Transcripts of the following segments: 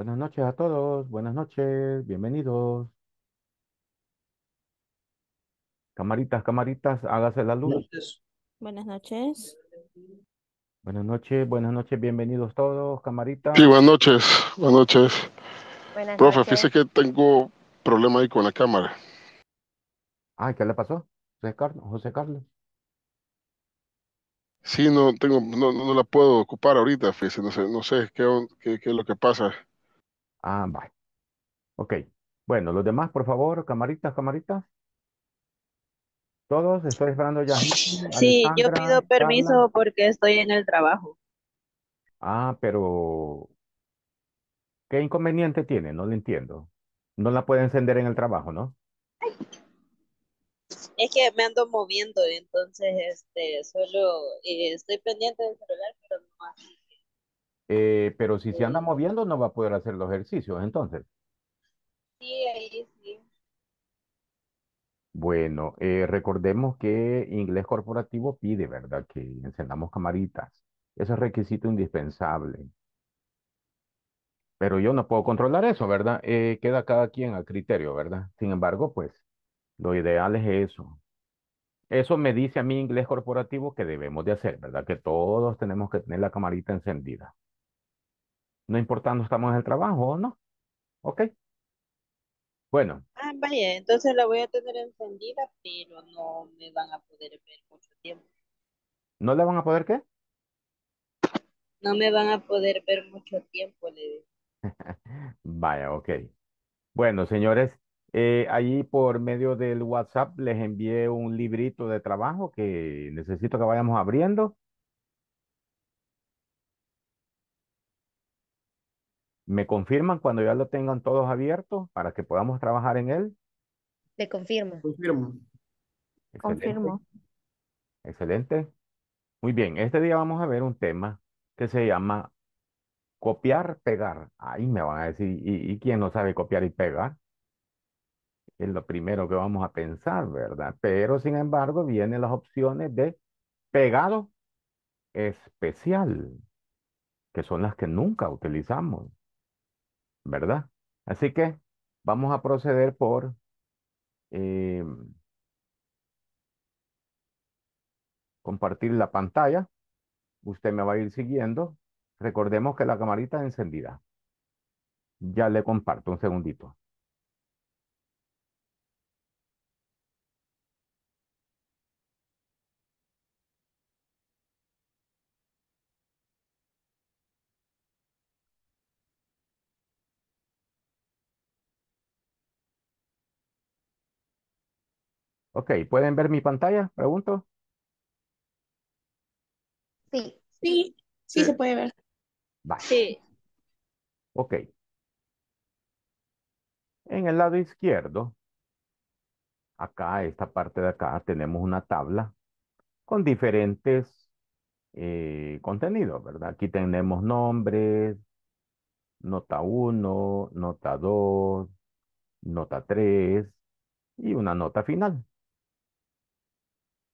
Buenas noches a todos, buenas noches, bienvenidos. Camaritas, camaritas, hágase la luz. Buenas noches. Buenas noches, buenas noches, bienvenidos todos, camaritas. Sí, buenas noches, buenas noches. Profe, fíjese que tengo problema ahí con la cámara. Ay, ¿qué le pasó? José Carlos. José Carlos. Sí, no tengo, no, no la puedo ocupar ahorita, fíjese, no sé, no sé qué, qué es lo que pasa. Ah, bye. Ok. Bueno, los demás, por favor, camaritas, camaritas. Todos, estoy esperando ya. Sí, yo pido permiso porque estoy en el trabajo. Ah, pero ¿qué inconveniente tiene? No lo entiendo. No la puede encender en el trabajo, ¿no? Es que me ando moviendo, entonces este, solo eh, estoy pendiente del celular, pero no más. Eh, pero si se anda moviendo no va a poder hacer los ejercicios, entonces. Sí, ahí sí. Bueno, eh, recordemos que inglés corporativo pide, ¿verdad? Que encendamos camaritas. Ese es requisito indispensable. Pero yo no puedo controlar eso, ¿verdad? Eh, queda cada quien al criterio, ¿verdad? Sin embargo, pues, lo ideal es eso. Eso me dice a mí inglés corporativo que debemos de hacer, ¿verdad? Que todos tenemos que tener la camarita encendida. No importando estamos en el trabajo o no. Ok. Bueno. Ah, vaya, entonces la voy a tener encendida, pero no me van a poder ver mucho tiempo. ¿No le van a poder qué? No me van a poder ver mucho tiempo, le digo. Vaya, ok. Bueno, señores, eh, allí por medio del WhatsApp les envié un librito de trabajo que necesito que vayamos abriendo ¿Me confirman cuando ya lo tengan todos abiertos para que podamos trabajar en él? Te confirmo. Confirmo. Excelente. Confirmo. Excelente. Muy bien, este día vamos a ver un tema que se llama copiar, pegar. Ahí me van a decir, ¿y, y quién no sabe copiar y pegar? Es lo primero que vamos a pensar, ¿verdad? Pero sin embargo vienen las opciones de pegado especial, que son las que nunca utilizamos. ¿verdad? Así que vamos a proceder por... Eh, compartir la pantalla. Usted me va a ir siguiendo. Recordemos que la camarita está encendida. Ya le comparto un segundito. Ok, ¿pueden ver mi pantalla? Pregunto. Sí. Sí, sí, se puede ver. Vale. Sí. Ok. En el lado izquierdo, acá, esta parte de acá, tenemos una tabla con diferentes eh, contenidos, ¿verdad? Aquí tenemos nombres, nota 1, nota 2, nota 3 y una nota final.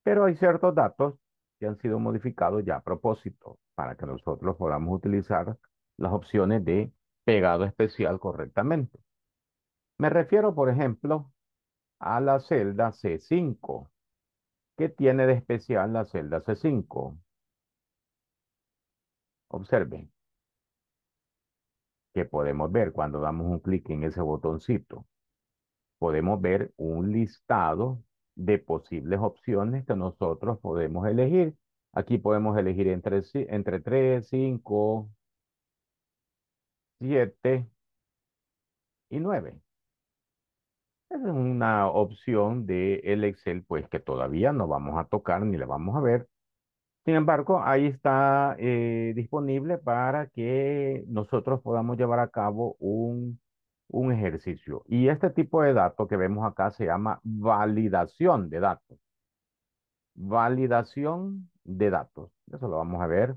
Pero hay ciertos datos que han sido modificados ya a propósito para que nosotros podamos utilizar las opciones de pegado especial correctamente. Me refiero, por ejemplo, a la celda C5. ¿Qué tiene de especial la celda C5? Observen que podemos ver cuando damos un clic en ese botoncito. Podemos ver un listado de posibles opciones que nosotros podemos elegir. Aquí podemos elegir entre, entre 3, 5, 7 y 9. Es una opción de Excel, pues que todavía no vamos a tocar ni la vamos a ver. Sin embargo, ahí está eh, disponible para que nosotros podamos llevar a cabo un un ejercicio. Y este tipo de datos que vemos acá se llama validación de datos. Validación de datos. Eso lo vamos a ver.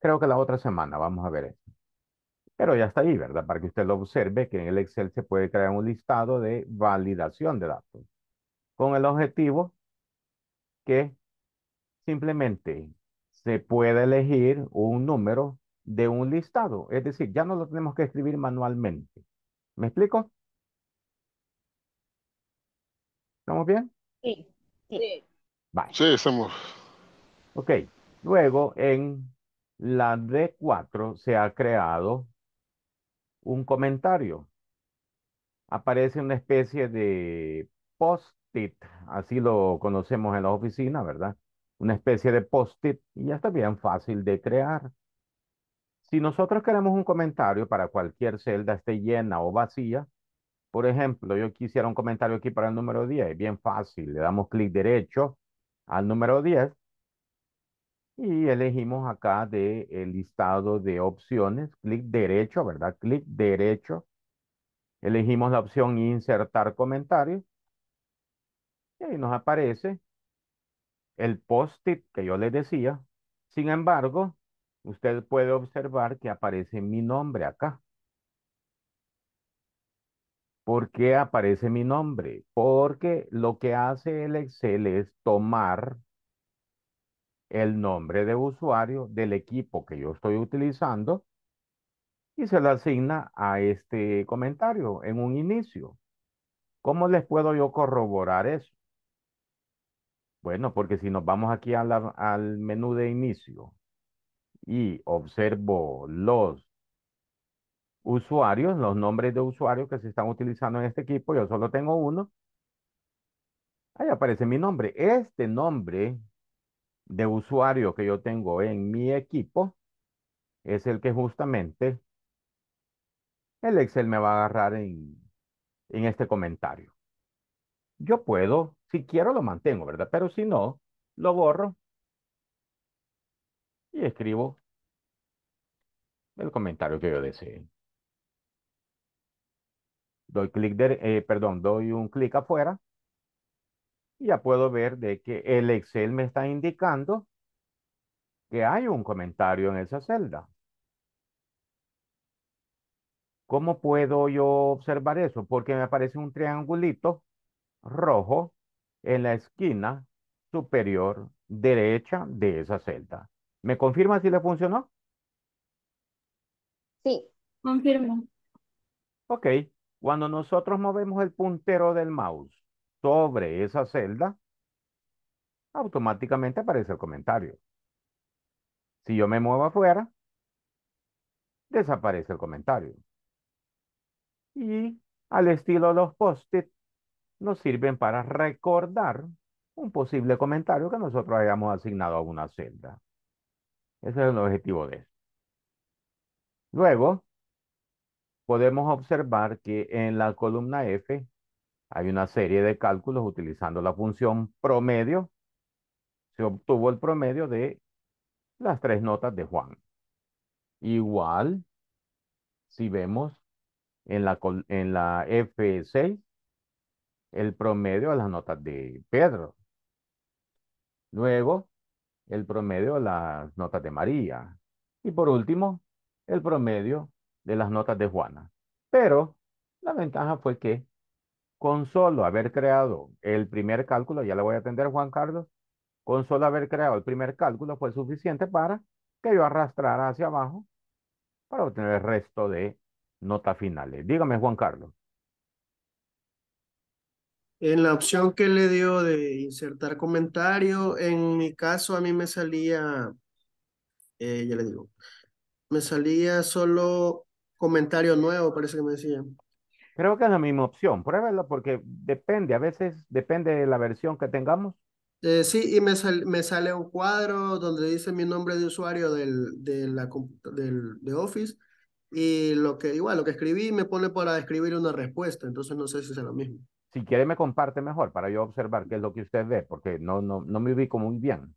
Creo que la otra semana vamos a ver eso. Pero ya está ahí, ¿verdad? Para que usted lo observe, que en el Excel se puede crear un listado de validación de datos. Con el objetivo que simplemente se puede elegir un número de un listado. Es decir, ya no lo tenemos que escribir manualmente. ¿Me explico? ¿Estamos bien? Sí. Sí. Sí, estamos. Ok. Luego, en la D4 se ha creado un comentario. Aparece una especie de post-it, así lo conocemos en la oficina, ¿verdad? Una especie de post-it y ya está bien fácil de crear. Si nosotros queremos un comentario para cualquier celda, esté llena o vacía, por ejemplo, yo quisiera un comentario aquí para el número 10, es bien fácil, le damos clic derecho al número 10 y elegimos acá del listado de opciones, clic derecho, ¿verdad? Clic derecho, elegimos la opción insertar comentario y ahí nos aparece el post-it que yo les decía. Sin embargo, usted puede observar que aparece mi nombre acá. ¿Por qué aparece mi nombre? Porque lo que hace el Excel es tomar el nombre de usuario del equipo que yo estoy utilizando y se le asigna a este comentario en un inicio. ¿Cómo les puedo yo corroborar eso? Bueno, porque si nos vamos aquí al menú de inicio, y observo los usuarios, los nombres de usuarios que se están utilizando en este equipo, yo solo tengo uno. Ahí aparece mi nombre. Este nombre de usuario que yo tengo en mi equipo es el que justamente el Excel me va a agarrar en, en este comentario. Yo puedo, si quiero lo mantengo, ¿verdad? Pero si no, lo borro escribo el comentario que yo desee. Doy clic eh, perdón, doy un clic afuera y ya puedo ver de que el Excel me está indicando que hay un comentario en esa celda. ¿Cómo puedo yo observar eso? Porque me aparece un triangulito rojo en la esquina superior derecha de esa celda. ¿Me confirma si le funcionó? Sí. Confirmo. Ok. Cuando nosotros movemos el puntero del mouse sobre esa celda, automáticamente aparece el comentario. Si yo me muevo afuera, desaparece el comentario. Y al estilo de los post-it, nos sirven para recordar un posible comentario que nosotros hayamos asignado a una celda. Ese es el objetivo de esto. Luego, podemos observar que en la columna F hay una serie de cálculos utilizando la función promedio. Se obtuvo el promedio de las tres notas de Juan. Igual, si vemos en la, en la F6, el promedio de las notas de Pedro. Luego, el promedio de las notas de María. Y por último, el promedio de las notas de Juana. Pero la ventaja fue que con solo haber creado el primer cálculo, ya le voy a atender Juan Carlos, con solo haber creado el primer cálculo fue suficiente para que yo arrastrara hacia abajo para obtener el resto de notas finales. Dígame, Juan Carlos en la opción que le dio de insertar comentario, en mi caso a mí me salía, eh, ya le digo, me salía solo comentario nuevo, parece que me decía. Creo que es la misma opción, pruébalo porque depende, a veces depende de la versión que tengamos. Eh, sí, y me, me sale un cuadro donde dice mi nombre de usuario del, de, la, de Office y lo que igual, lo que escribí me pone para escribir una respuesta, entonces no sé si es lo mismo. Si quiere me comparte mejor para yo observar qué es lo que usted ve, porque no, no, no me ubico muy bien.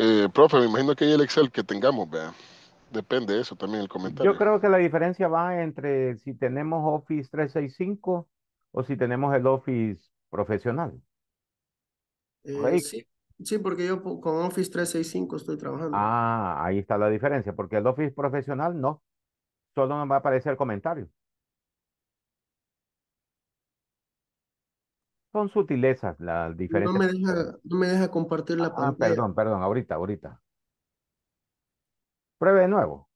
Eh, profe, me imagino que hay el Excel que tengamos, vea depende de eso también el comentario. Yo creo que la diferencia va entre si tenemos Office 365 o si tenemos el Office profesional. Eh, sí, porque yo con Office 365 estoy trabajando. Ah, ahí está la diferencia, porque el Office profesional no, solo nos va a aparecer el comentario. Son sutilezas las diferencias. No me deja, compartir la ah, Perdón, perdón, ahorita, ahorita. Pruebe de nuevo.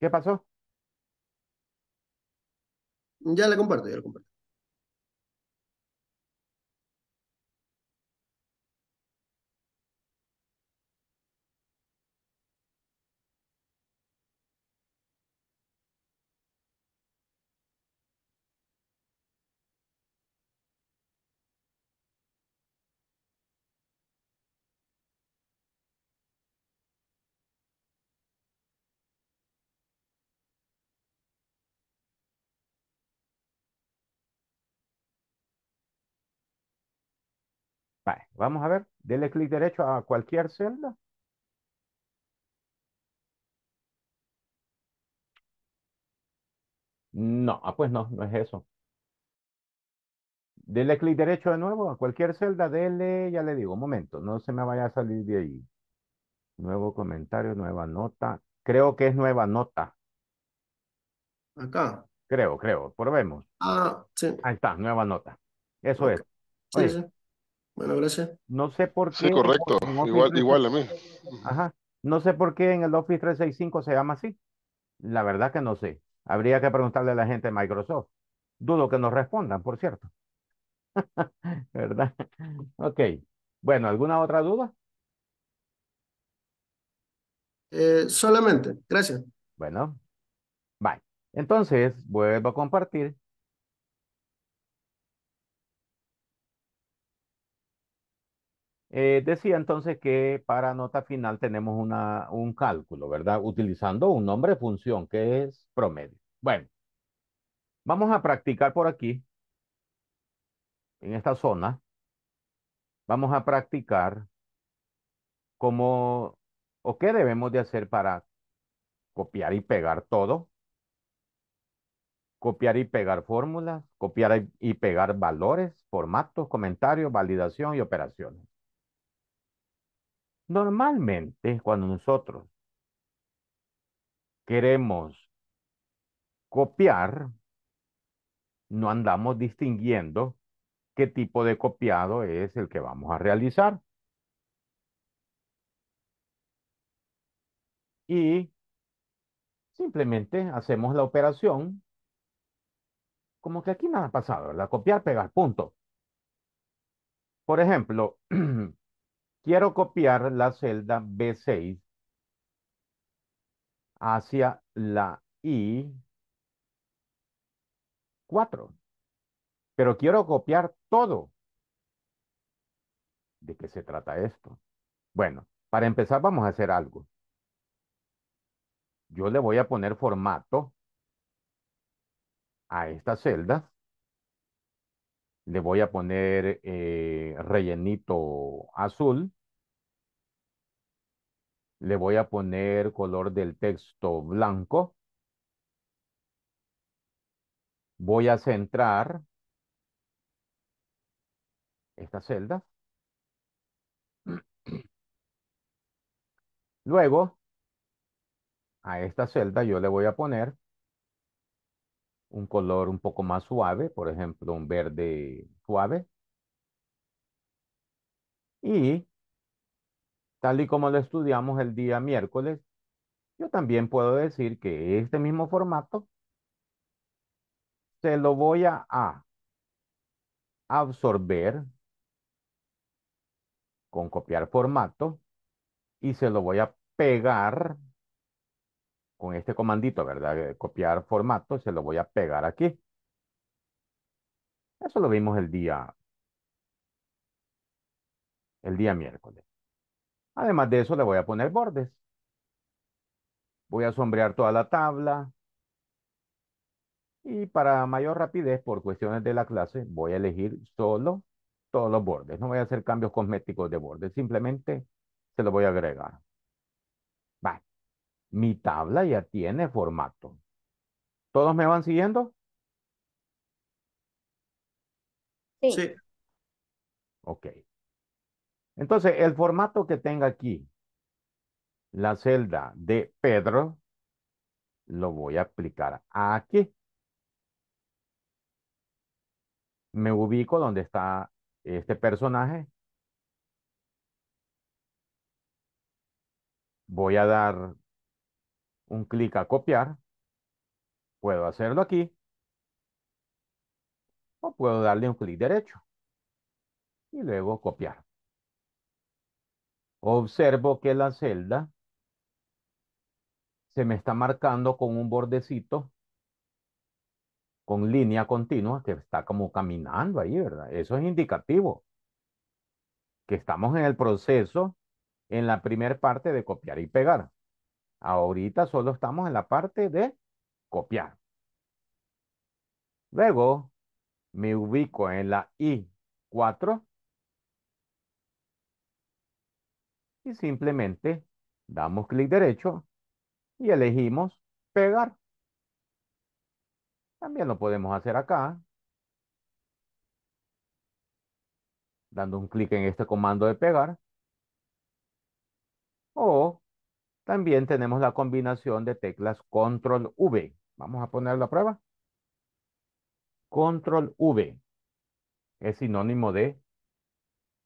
¿Qué pasó? Ya le comparto, ya le comparto. Vamos a ver, dele clic derecho a cualquier celda. No, ah, pues no, no es eso. Dele clic derecho de nuevo a cualquier celda, dele, ya le digo, un momento, no se me vaya a salir de ahí. Nuevo comentario, nueva nota. Creo que es nueva nota. Acá. Creo, creo, probemos. Ah, sí. Ahí está, nueva nota. Eso es. sí. Bueno, gracias. No sé por qué. Sí, correcto. Igual, a mí. Ajá. No sé por qué en el Office 365 se llama así. La verdad que no sé. Habría que preguntarle a la gente de Microsoft. Dudo que nos respondan, por cierto. ¿Verdad? Ok. Bueno, ¿alguna otra duda? Eh, solamente. Gracias. Bueno. Bye. Entonces, vuelvo a compartir Eh, decía entonces que para nota final tenemos una, un cálculo, ¿verdad? Utilizando un nombre función que es promedio. Bueno, vamos a practicar por aquí, en esta zona. Vamos a practicar cómo o qué debemos de hacer para copiar y pegar todo copiar y pegar fórmulas, copiar y pegar valores, formatos, comentarios, validación y operaciones. Normalmente, cuando nosotros queremos copiar, no andamos distinguiendo qué tipo de copiado es el que vamos a realizar. Y simplemente hacemos la operación como que aquí nada ha pasado, la copiar, pegar, punto. Por ejemplo, Quiero copiar la celda B6 hacia la I4. Pero quiero copiar todo. ¿De qué se trata esto? Bueno, para empezar vamos a hacer algo. Yo le voy a poner formato a estas celdas le voy a poner eh, rellenito azul. Le voy a poner color del texto blanco. Voy a centrar esta celda. Luego, a esta celda yo le voy a poner un color un poco más suave, por ejemplo, un verde suave. Y tal y como lo estudiamos el día miércoles, yo también puedo decir que este mismo formato se lo voy a, absorber con copiar formato y se lo voy a pegar con este comandito, ¿verdad? Copiar formato, se lo voy a pegar aquí. Eso lo vimos el día, el día miércoles. Además de eso, le voy a poner bordes. Voy a sombrear toda la tabla. Y para mayor rapidez, por cuestiones de la clase, voy a elegir solo todos los bordes. No voy a hacer cambios cosméticos de bordes, simplemente se lo voy a agregar mi tabla ya tiene formato. ¿Todos me van siguiendo? Sí. Ok. Entonces, el formato que tenga aquí, la celda de Pedro, lo voy a aplicar aquí. Me ubico donde está este personaje. Voy a dar un clic a copiar. Puedo hacerlo aquí. O puedo darle un clic derecho. Y luego copiar. Observo que la celda se me está marcando con un bordecito con línea continua que está como caminando ahí, ¿verdad? Eso es indicativo. Que estamos en el proceso, en la primera parte de copiar y pegar. Ahorita solo estamos en la parte de copiar. Luego me ubico en la I4 y simplemente damos clic derecho y elegimos pegar. También lo podemos hacer acá. Dando un clic en este comando de pegar. O también tenemos la combinación de teclas control V. Vamos a ponerlo a prueba. Control V es sinónimo de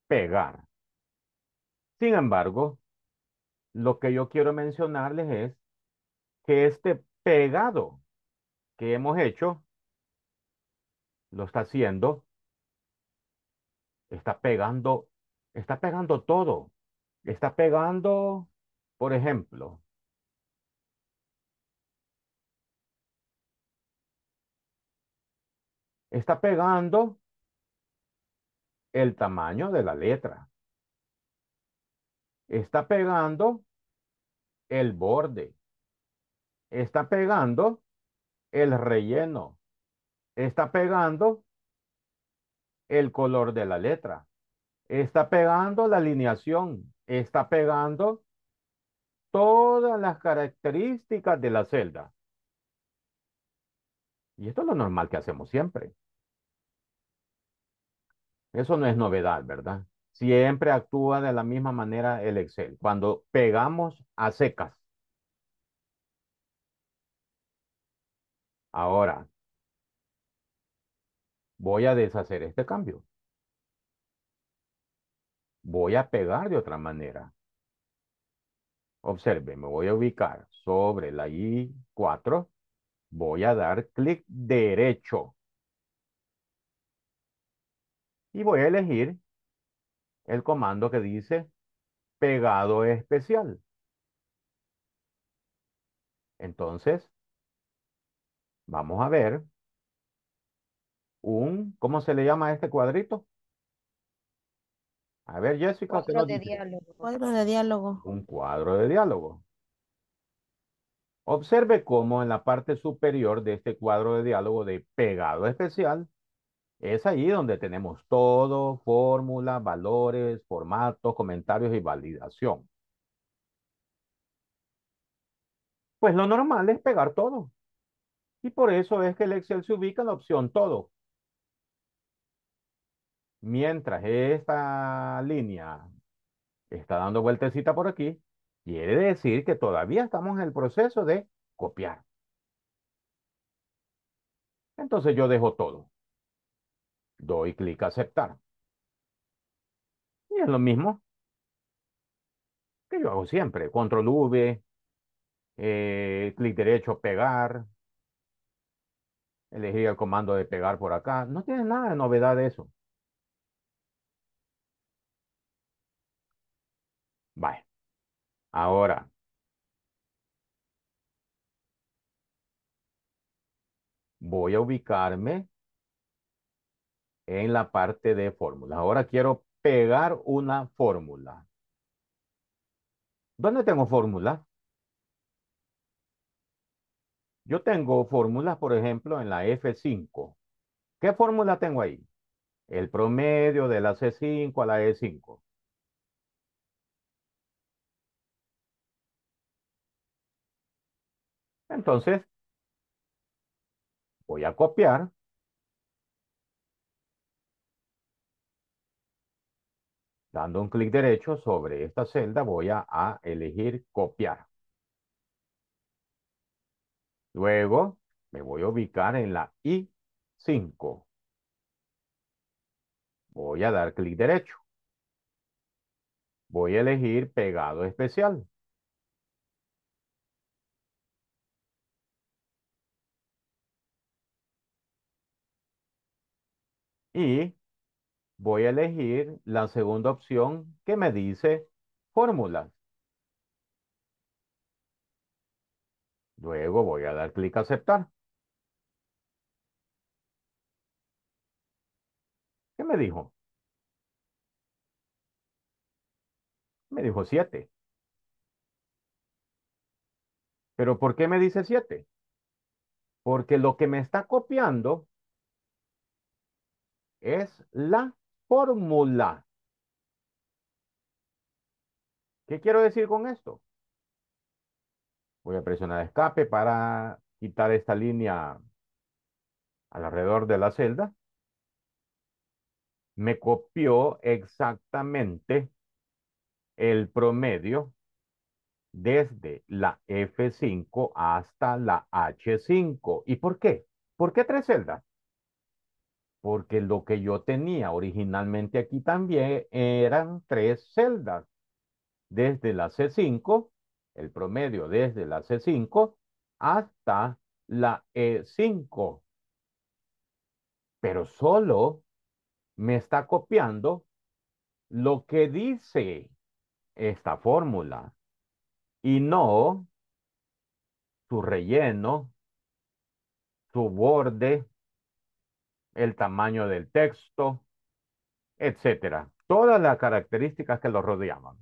pegar. Sin embargo, lo que yo quiero mencionarles es que este pegado que hemos hecho lo está haciendo, está pegando, está pegando todo, está pegando por ejemplo, está pegando el tamaño de la letra. Está pegando el borde. Está pegando el relleno. Está pegando el color de la letra. Está pegando la alineación. Está pegando todas las características de la celda. Y esto es lo normal que hacemos siempre. Eso no es novedad, ¿verdad? Siempre actúa de la misma manera el Excel. Cuando pegamos a secas. Ahora, voy a deshacer este cambio. Voy a pegar de otra manera. Observe, me voy a ubicar sobre la I4. Voy a dar clic derecho. Y voy a elegir el comando que dice pegado especial. Entonces, vamos a ver un, ¿cómo se le llama a este cuadrito? A ver, Jessica. Cuadro de diálogo. Cuadro de diálogo. Un cuadro de diálogo. Observe cómo en la parte superior de este cuadro de diálogo de pegado especial, es allí donde tenemos todo, fórmula, valores, formatos, comentarios y validación. Pues lo normal es pegar todo. Y por eso es que el Excel se ubica en la opción todo. Mientras esta línea está dando vueltecita por aquí, quiere decir que todavía estamos en el proceso de copiar. Entonces yo dejo todo. Doy clic a aceptar. Y es lo mismo que yo hago siempre. Control V, eh, clic derecho, pegar. Elegir el comando de pegar por acá. No tiene nada de novedad eso. Vale. Ahora, voy a ubicarme en la parte de fórmulas. Ahora quiero pegar una fórmula. ¿Dónde tengo fórmula? Yo tengo fórmulas, por ejemplo, en la F5. ¿Qué fórmula tengo ahí? El promedio de la C5 a la E5. Entonces, voy a copiar. Dando un clic derecho sobre esta celda, voy a, elegir copiar. Luego, me voy a ubicar en la I5. Voy a dar clic derecho. Voy a elegir pegado especial. y voy a elegir la segunda opción que me dice fórmulas. Luego voy a dar clic a aceptar. ¿Qué me dijo? Me dijo 7. ¿Pero por qué me dice 7? Porque lo que me está copiando es la fórmula. ¿Qué quiero decir con esto? Voy a presionar escape para quitar esta línea alrededor de la celda. Me copió exactamente el promedio desde la F5 hasta la H5. ¿Y por qué? ¿Por qué tres celdas? porque lo que yo tenía originalmente aquí también eran tres celdas. Desde la C5, el promedio desde la C5 hasta la E5. Pero solo me está copiando lo que dice esta fórmula y no su relleno, su borde, el tamaño del texto, etcétera. Todas las características que lo rodeaban.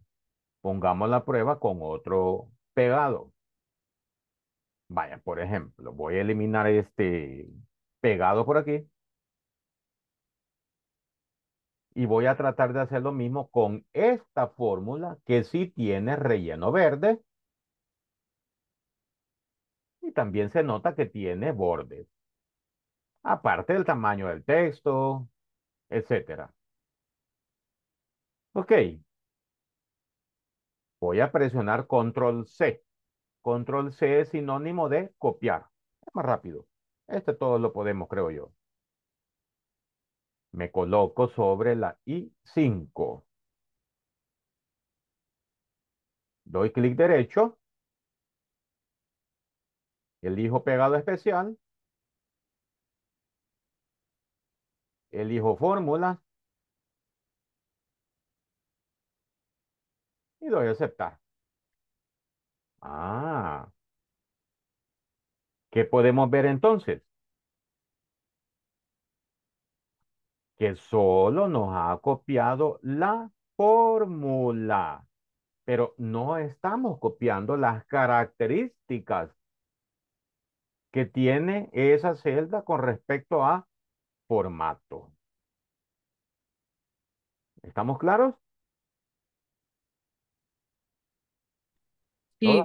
Pongamos la prueba con otro pegado. Vaya, por ejemplo, voy a eliminar este pegado por aquí. Y voy a tratar de hacer lo mismo con esta fórmula que sí tiene relleno verde. Y también se nota que tiene bordes aparte del tamaño del texto, etcétera. Ok. Voy a presionar control C. Control C es sinónimo de copiar. Es más rápido. Este todo lo podemos, creo yo. Me coloco sobre la I5. Doy clic derecho. Elijo pegado especial. elijo fórmula y doy a aceptar. Ah, ¿qué podemos ver entonces? Que solo nos ha copiado la fórmula, pero no estamos copiando las características que tiene esa celda con respecto a formato. ¿Estamos claros?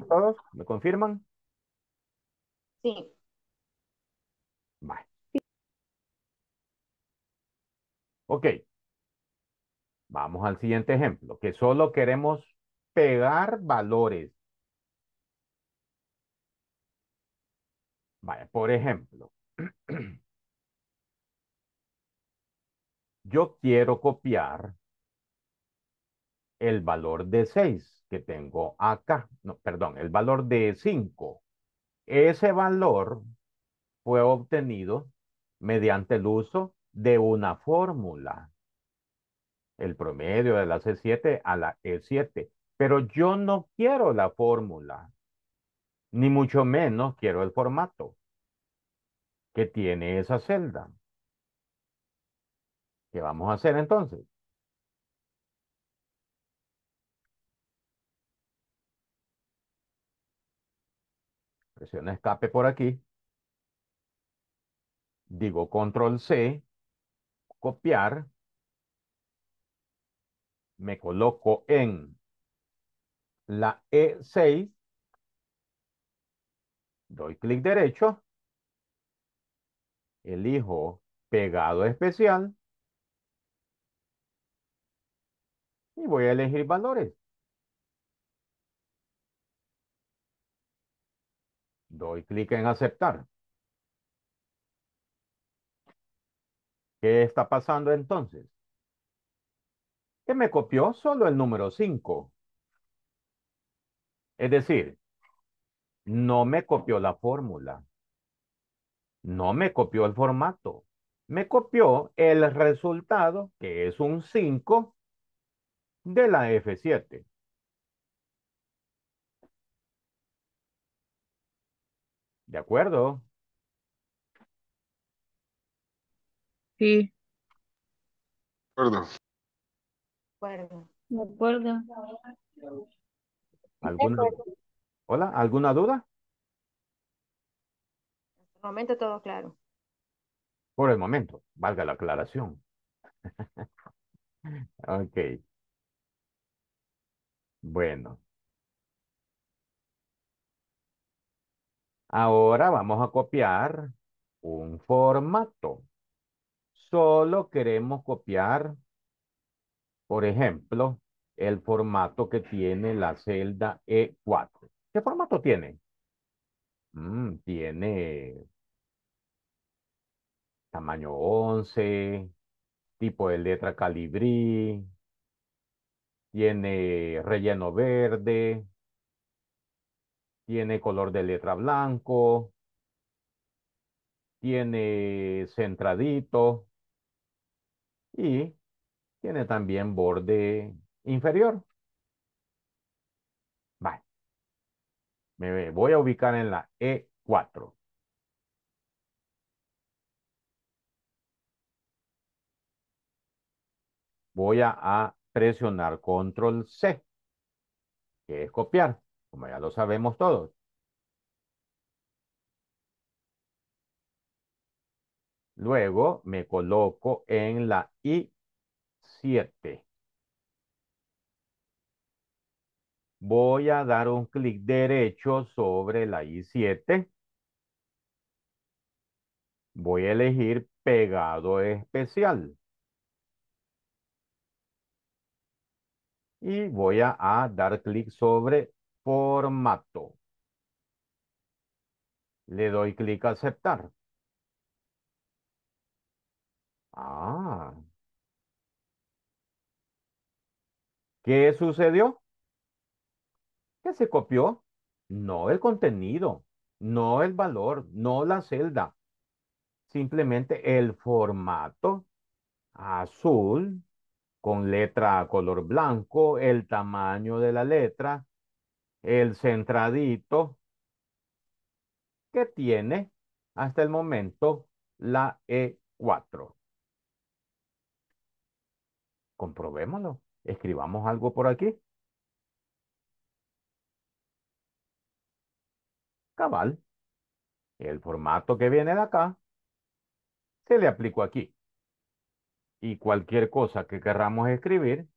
todos? me confirman? Sí. Vale. Ok. Vamos al siguiente ejemplo, que solo queremos pegar valores. Vaya, por ejemplo, yo quiero copiar el valor de 6 que tengo acá. No, perdón, el valor de 5. Ese valor fue obtenido mediante el uso de una fórmula. El promedio de la C7 a la E7. Pero yo no quiero la fórmula. Ni mucho menos quiero el formato que tiene esa celda. ¿Qué vamos a hacer entonces? Presiona escape por aquí. Digo control C, copiar. Me coloco en la E6. Doy clic derecho. Elijo pegado especial. y voy a elegir valores. Doy clic en aceptar. ¿Qué está pasando entonces? Que me copió solo el número 5. Es decir, no me copió la fórmula. No me copió el formato. Me copió el resultado, que es un 5, de la F7. ¿De acuerdo? Sí. De acuerdo. De acuerdo. ¿Alguna, hola, ¿alguna duda? Por el momento todo claro. Por el momento, valga la aclaración. ok. Bueno, ahora vamos a copiar un formato. Solo queremos copiar, por ejemplo, el formato que tiene la celda E4. ¿Qué formato tiene? Mm, tiene tamaño 11, tipo de letra calibrí, tiene relleno verde, tiene color de letra blanco, tiene centradito y tiene también borde inferior. Vale. Me voy a ubicar en la E4. Voy a presionar control C, que es copiar, como ya lo sabemos todos. Luego me coloco en la I7. Voy a dar un clic derecho sobre la I7. Voy a elegir pegado especial. y voy a, dar clic sobre formato. Le doy clic a aceptar. Ah. ¿Qué sucedió? ¿Qué se copió? No el contenido, no el valor, no la celda. Simplemente el formato azul con letra a color blanco, el tamaño de la letra, el centradito que tiene hasta el momento la E4. Comprobémoslo. Escribamos algo por aquí. Cabal. El formato que viene de acá se le aplicó aquí y cualquier cosa que querramos escribir,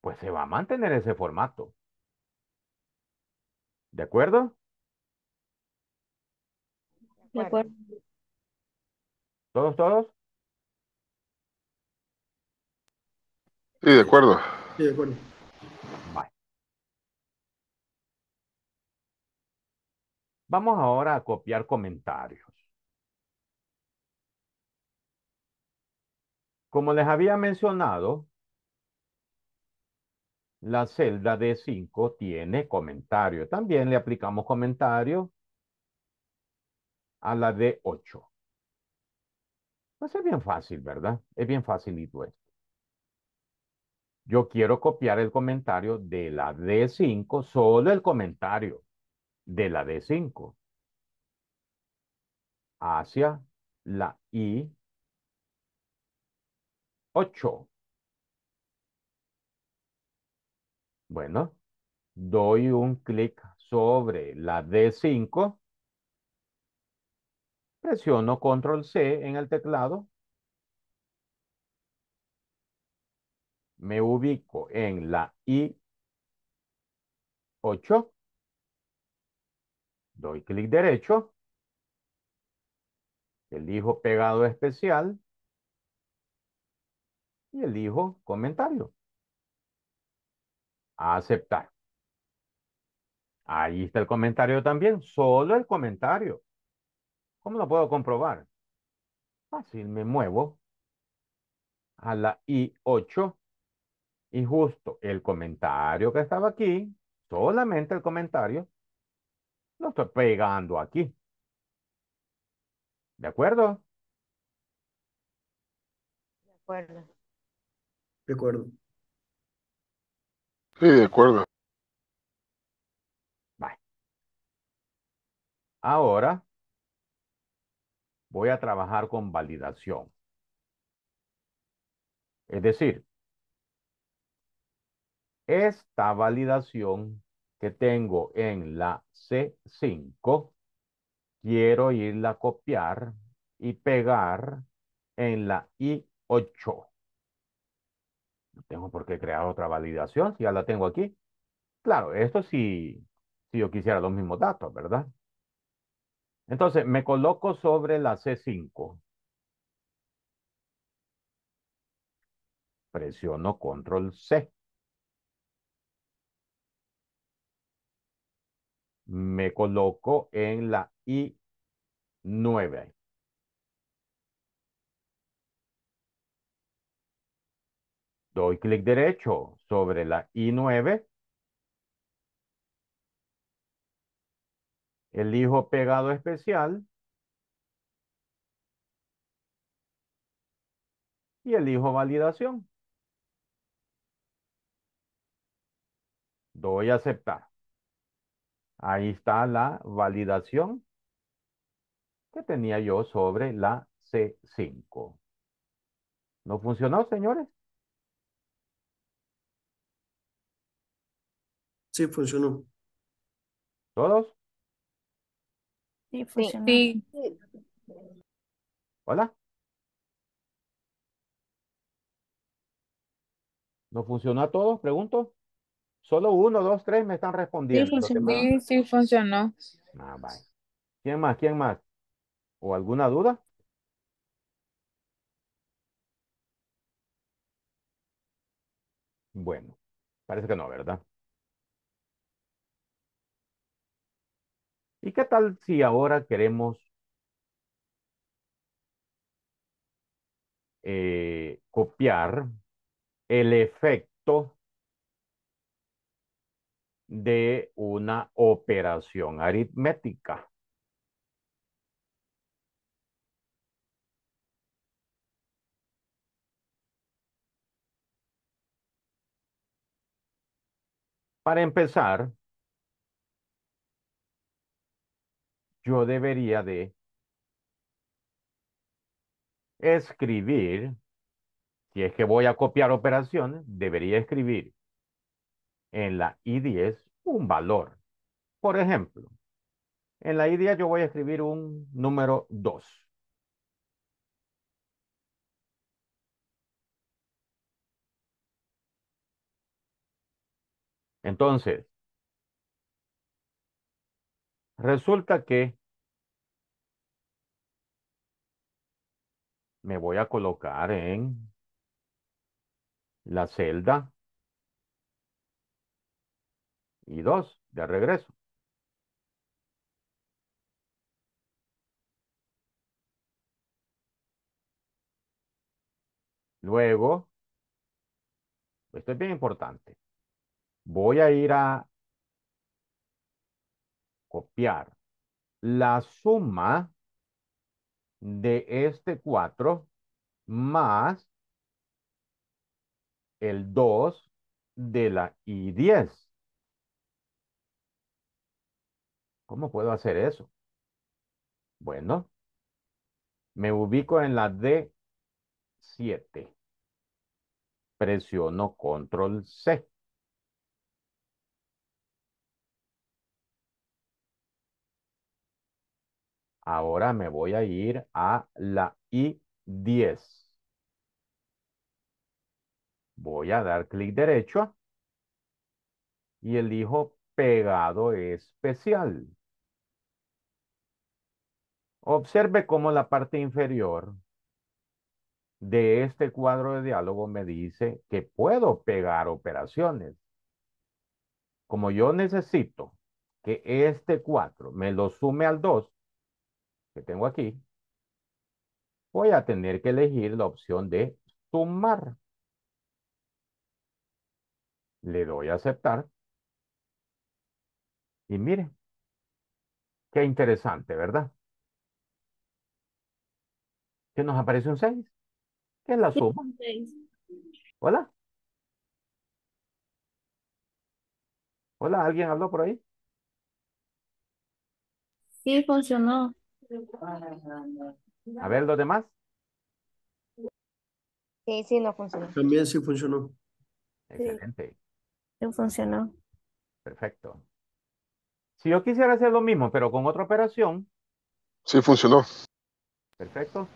pues se va a mantener ese formato. ¿De acuerdo? De acuerdo. ¿Todos, todos? Sí, de acuerdo. Sí, de acuerdo. Vamos ahora a copiar comentarios. Como les había mencionado, la celda D5 tiene comentario. También le aplicamos comentario a la D8. Pues es bien fácil, ¿verdad? Es bien facilito esto. Yo quiero copiar el comentario de la D5, solo el comentario de la D5 hacia la I 8. Bueno, doy un clic sobre la D5. Presiono control C en el teclado. Me ubico en la I8. Doy clic derecho. Elijo pegado especial y elijo comentario. Aceptar. Ahí está el comentario también, solo el comentario. ¿Cómo lo puedo comprobar? Fácil, me muevo a la I8 y justo el comentario que estaba aquí, solamente el comentario, lo estoy pegando aquí. ¿De acuerdo? De acuerdo de acuerdo. Sí, de acuerdo. Vale. Ahora voy a trabajar con validación. Es decir, esta validación que tengo en la C5, quiero irla a copiar y pegar en la I8. No tengo por qué crear otra validación si ya la tengo aquí. Claro, esto sí, si yo quisiera los mismos datos, ¿verdad? Entonces, me coloco sobre la C5. Presiono control C. Me coloco en la I9. Doy clic derecho sobre la I9. Elijo pegado especial. Y elijo validación. Doy aceptar. Ahí está la validación que tenía yo sobre la C5. ¿No funcionó, señores? Sí, funcionó. ¿Todos? Sí, funcionó. ¿Hola? ¿No funcionó a todos? Pregunto. Solo uno, dos, tres me están respondiendo. Sí, funcionó. Sí, funcionó. Ah, ¿Quién más? ¿Quién más? ¿O alguna duda? Bueno, parece que no, ¿verdad? ¿Y qué tal si ahora queremos eh, copiar el efecto de una operación aritmética? Para empezar, yo debería de escribir, si es que voy a copiar operaciones, debería escribir en la I10 un valor. Por ejemplo, en la I10 yo voy a escribir un número 2. Entonces, Resulta que me voy a colocar en la celda y dos de regreso. Luego, esto es bien importante, voy a ir a copiar la suma de este 4 más el 2 de la I10. ¿Cómo puedo hacer eso? Bueno, me ubico en la D7. Presiono control C. Ahora me voy a ir a la I10. Voy a dar clic derecho y elijo pegado especial. Observe cómo la parte inferior de este cuadro de diálogo me dice que puedo pegar operaciones. Como yo necesito que este 4 me lo sume al 2, que tengo aquí, voy a tener que elegir la opción de sumar. Le doy a aceptar. Y mire, qué interesante, ¿verdad? Que nos aparece un 6. ¿Qué es la suma? Hola. Hola, ¿alguien habló por ahí? Sí, funcionó. A ver, los demás. Sí, sí, no funcionó. También sí funcionó. Excelente. Sí, funcionó. Perfecto. Si yo quisiera hacer lo mismo, pero con otra operación. Sí, funcionó. Perfecto.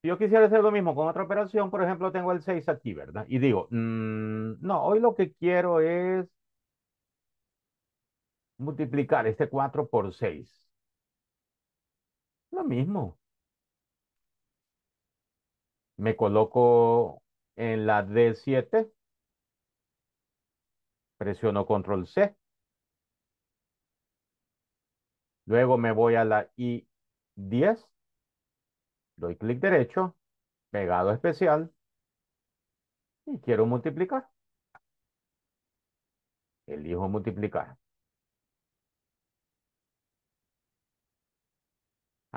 Si yo quisiera hacer lo mismo con otra operación, por ejemplo, tengo el 6 aquí, ¿verdad? Y digo, mm, no, hoy lo que quiero es multiplicar este 4 por 6. Lo mismo. Me coloco en la D7. Presiono control C. Luego me voy a la I10. Doy clic derecho, pegado especial. Y quiero multiplicar. Elijo multiplicar.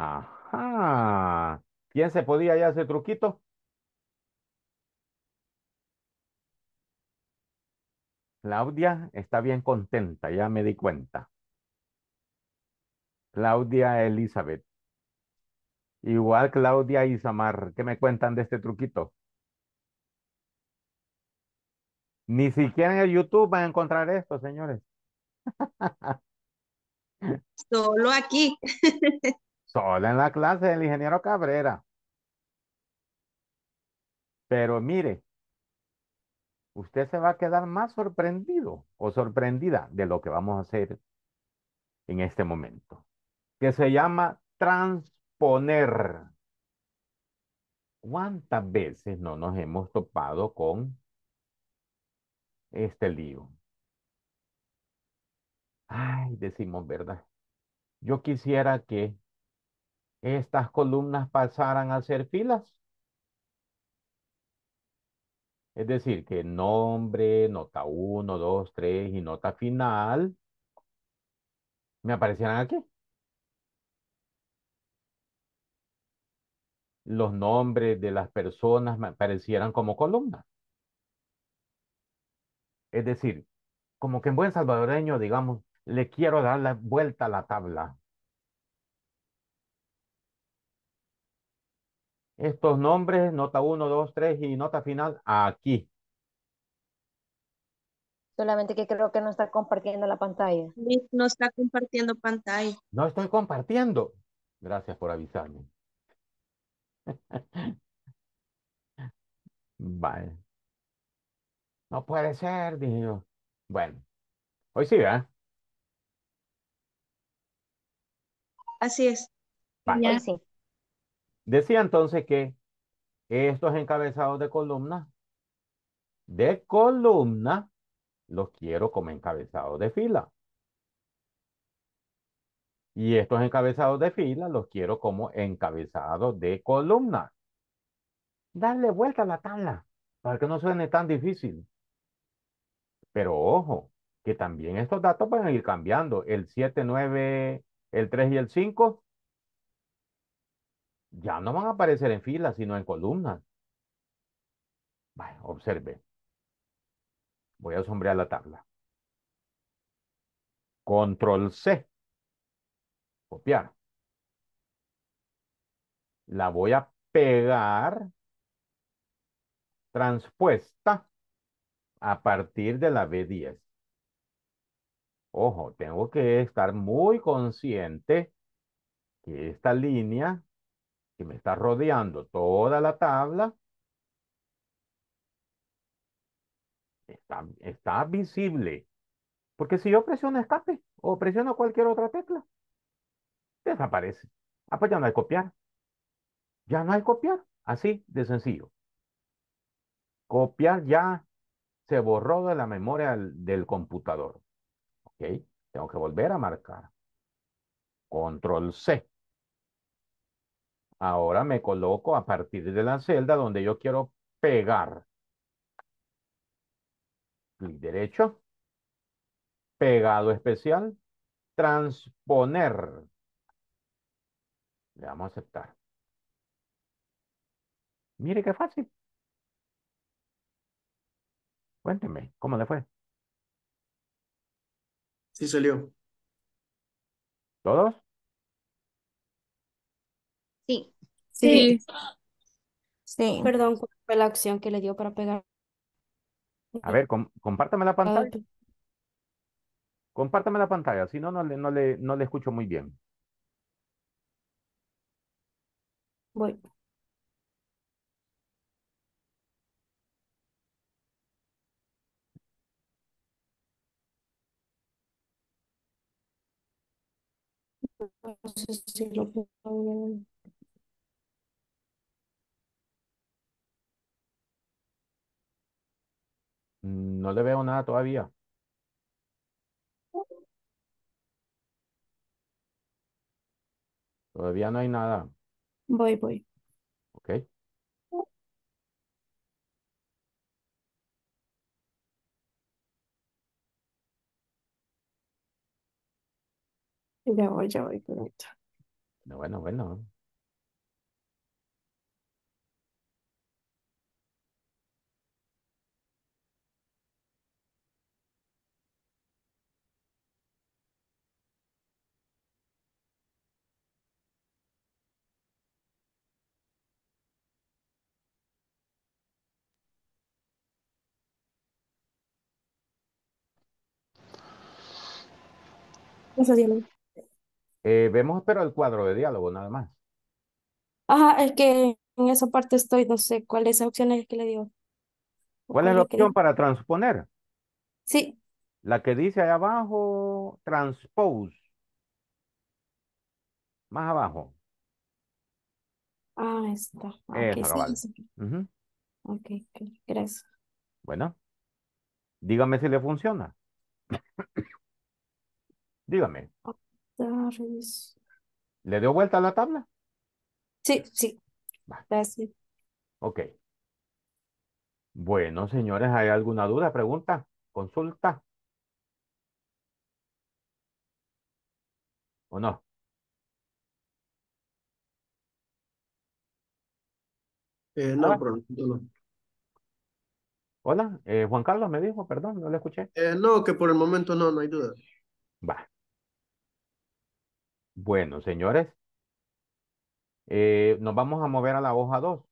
Ajá. ¿Quién se podía ya ese truquito? Claudia está bien contenta, ya me di cuenta. Claudia Elizabeth. Igual Claudia y Samar, ¿qué me cuentan de este truquito? Ni siquiera en YouTube van a encontrar esto, señores. Solo aquí. Sola en la clase del ingeniero Cabrera. Pero mire, usted se va a quedar más sorprendido o sorprendida de lo que vamos a hacer en este momento, que se llama transponer. ¿Cuántas veces no nos hemos topado con este lío? Ay, decimos, ¿verdad? Yo quisiera que estas columnas pasaran a ser filas. Es decir, que nombre, nota 1, 2, 3 y nota final me aparecieran aquí. Los nombres de las personas me aparecieran como columnas. Es decir, como que en buen salvadoreño, digamos, le quiero dar la vuelta a la tabla. estos nombres, nota 1, 2, 3 y nota final aquí. Solamente que creo que no está compartiendo la pantalla. No está compartiendo pantalla. No estoy compartiendo. Gracias por avisarme. vale. No puede ser, dije Bueno, hoy sí, ¿eh? Así es. sí. Decía entonces que estos encabezados de columna, de columna, los quiero como encabezados de fila. Y estos encabezados de fila los quiero como encabezados de columna. Darle vuelta a la tabla para que no suene tan difícil. Pero ojo, que también estos datos pueden ir cambiando. El 7, 9, el 3 y el 5 ya no van a aparecer en filas, sino en columnas. observe. Voy a sombrear la tabla. Control C. Copiar. La voy a pegar transpuesta a partir de la B10. Ojo, tengo que estar muy consciente que esta línea que me está rodeando toda la tabla está, visible. Porque si yo presiono escape o presiono cualquier otra tecla, desaparece. Ah, pues ya no hay copiar. Ya no hay copiar. Así de sencillo. Copiar ya se borró de la memoria del, del computador. ¿Ok? Tengo que volver a marcar. Control C. Ahora me coloco a partir de la celda donde yo quiero pegar. Clic derecho. Pegado especial. Transponer. Le vamos a aceptar. Mire qué fácil. Cuénteme, ¿cómo le fue? Sí salió. ¿Todos? Sí. Sí. Perdón, ¿cuál fue la acción que le dio para pegar? A ver, compártame la pantalla. Compártame la pantalla, si no, no le, no le, no le escucho muy bien. Voy. si lo No le veo nada todavía. Todavía no hay nada. Voy, voy. Ok. Ya voy, ya voy, correcto. Bueno, bueno. Eh, vemos, pero el cuadro de diálogo, nada más. Ajá, es que en esa parte estoy, no sé cuál es la opción que le digo. ¿Cuál es la opción para transponer? Sí. La que dice ahí abajo, transpose. Más abajo. Ah, está. Okay, ok, gracias. Bueno, dígame si le funciona. Dígame. Ah, ¿Le dio vuelta a la tabla? Sí, sí. Va. Gracias. Ok. Bueno, señores, ¿hay alguna duda, pregunta, consulta? ¿O no? Eh, no, no. Hola eh, Juan Carlos me dijo, perdón, no le escuché. Eh, no, que por el momento no, no hay duda. Va. Bueno, señores, eh, nos vamos a mover a la hoja 2.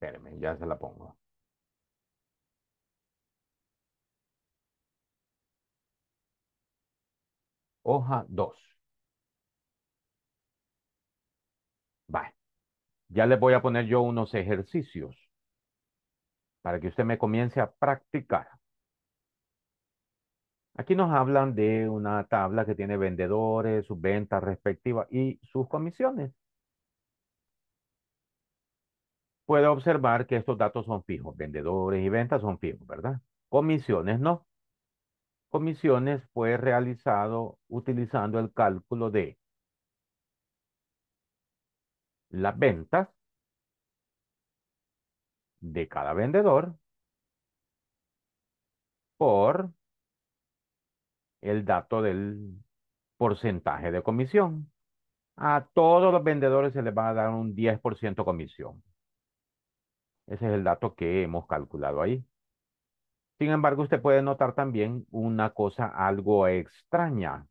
Espérenme, ya se la pongo. Hoja 2. Vale. Ya les voy a poner yo unos ejercicios para que usted me comience a practicar. Aquí nos hablan de una tabla que tiene vendedores, sus ventas respectivas y sus comisiones. Puedo observar que estos datos son fijos, vendedores y ventas son fijos, ¿verdad? Comisiones no. Comisiones fue realizado utilizando el cálculo de las ventas de cada vendedor por el dato del porcentaje de comisión. A todos los vendedores se les va a dar un 10% comisión. Ese es el dato que hemos calculado ahí. Sin embargo, usted puede notar también una cosa algo extraña.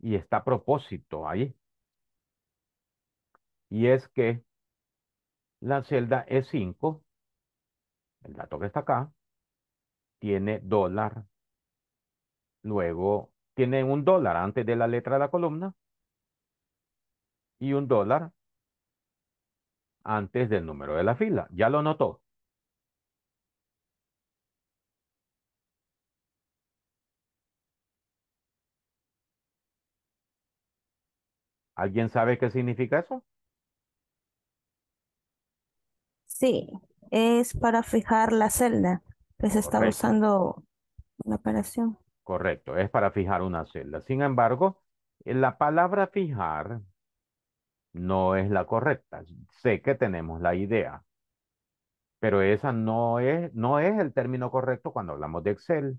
Y está a propósito ahí. Y es que la celda E5, el dato que está acá, tiene dólar, luego tiene un dólar antes de la letra de la columna y un dólar antes del número de la fila. ¿Ya lo notó? ¿Alguien sabe qué significa eso? Sí, es para fijar la celda. Pues está usando una operación. Correcto, es para fijar una celda. Sin embargo, eh, la palabra fijar no es la correcta. Sé que tenemos la idea, pero esa no es, no es el término correcto cuando hablamos de Excel.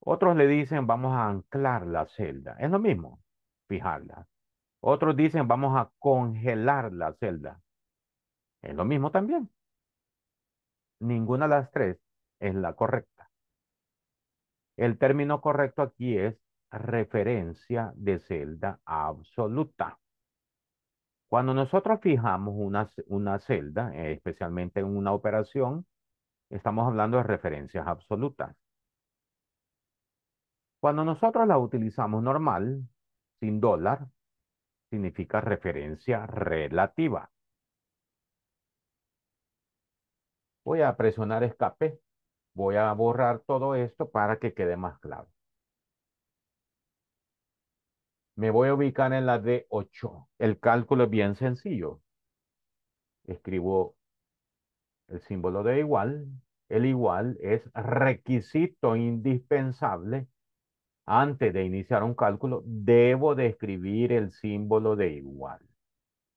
Otros le dicen vamos a anclar la celda. Es lo mismo, fijarla. Otros dicen vamos a congelar la celda. Es lo mismo también. Ninguna de las tres es la correcta. El término correcto aquí es referencia de celda absoluta. Cuando nosotros fijamos una, una celda, especialmente en una operación, estamos hablando de referencias absolutas. Cuando nosotros la utilizamos normal, sin dólar, significa referencia relativa. Voy a presionar escape. Voy a borrar todo esto para que quede más claro. Me voy a ubicar en la D8. El cálculo es bien sencillo. Escribo el símbolo de igual. El igual es requisito indispensable. Antes de iniciar un cálculo, debo de escribir el símbolo de igual.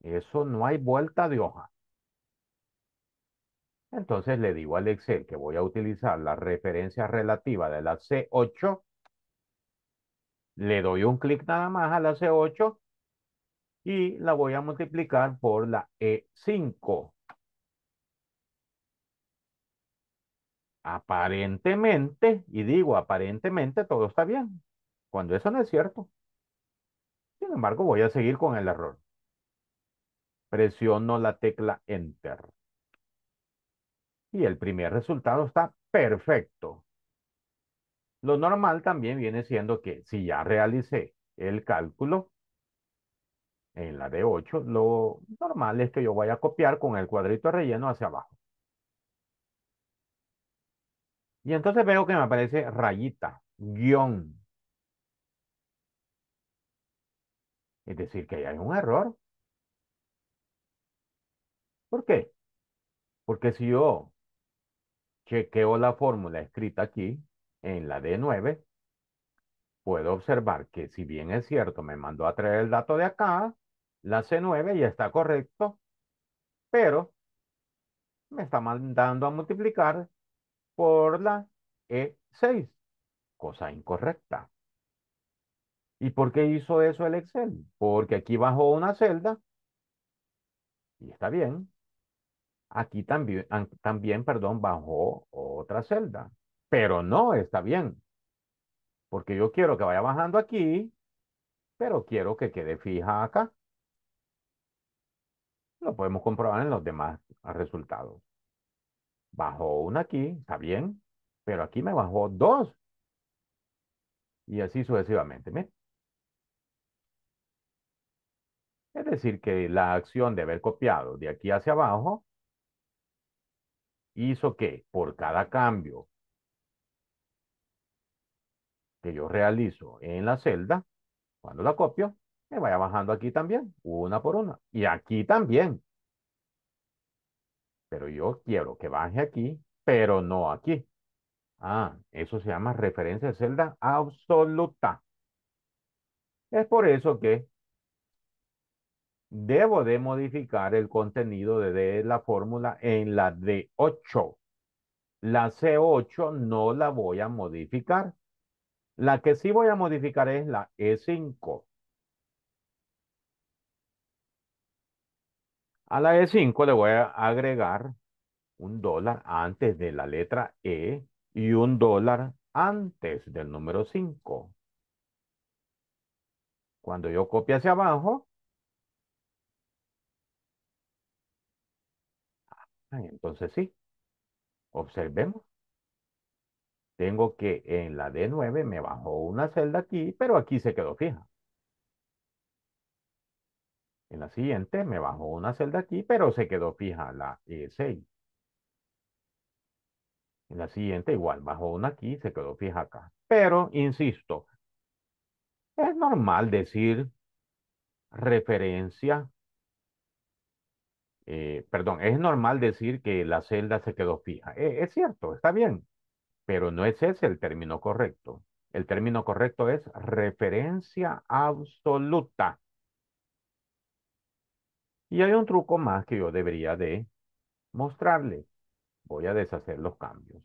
Eso no hay vuelta de hoja. Entonces le digo al Excel que voy a utilizar la referencia relativa de la C8. Le doy un clic nada más a la C8 y la voy a multiplicar por la E5. Aparentemente, y digo aparentemente, todo está bien, cuando eso no es cierto. Sin embargo, voy a seguir con el error. Presiono la tecla Enter y el primer resultado está perfecto. Lo normal también viene siendo que si ya realicé el cálculo en la de 8, lo normal es que yo vaya a copiar con el cuadrito relleno hacia abajo. Y entonces veo que me aparece rayita, guión. Es decir, que ahí hay un error. ¿Por qué? Porque si yo Chequeo la fórmula escrita aquí en la D9. Puedo observar que si bien es cierto, me mandó a traer el dato de acá, la C9 ya está correcto, pero me está mandando a multiplicar por la E6, cosa incorrecta. ¿Y por qué hizo eso el Excel? Porque aquí bajó una celda, y está bien, Aquí también, también, perdón, bajó otra celda, pero no está bien, porque yo quiero que vaya bajando aquí, pero quiero que quede fija acá. Lo podemos comprobar en los demás resultados. Bajó una aquí, está bien, pero aquí me bajó dos. Y así sucesivamente. ¿me? Es decir, que la acción de haber copiado de aquí hacia abajo hizo que por cada cambio que yo realizo en la celda, cuando la copio, me vaya bajando aquí también, una por una. Y aquí también. Pero yo quiero que baje aquí, pero no aquí. Ah, eso se llama referencia de celda absoluta. Es por eso que debo de modificar el contenido de la fórmula en la D8. La C8 no la voy a modificar. La que sí voy a modificar es la E5. A la E5 le voy a agregar un dólar antes de la letra E y un dólar antes del número 5. Cuando yo copie hacia abajo, Entonces sí, observemos. Tengo que en la D9 me bajó una celda aquí, pero aquí se quedó fija. En la siguiente me bajó una celda aquí, pero se quedó fija la E6. En la siguiente igual bajó una aquí, se quedó fija acá. Pero, insisto, es normal decir referencia eh, perdón, es normal decir que la celda se quedó fija. Eh, es cierto, está bien, pero no es ese el término correcto. El término correcto es referencia absoluta. Y hay un truco más que yo debería de mostrarle. Voy a deshacer los cambios.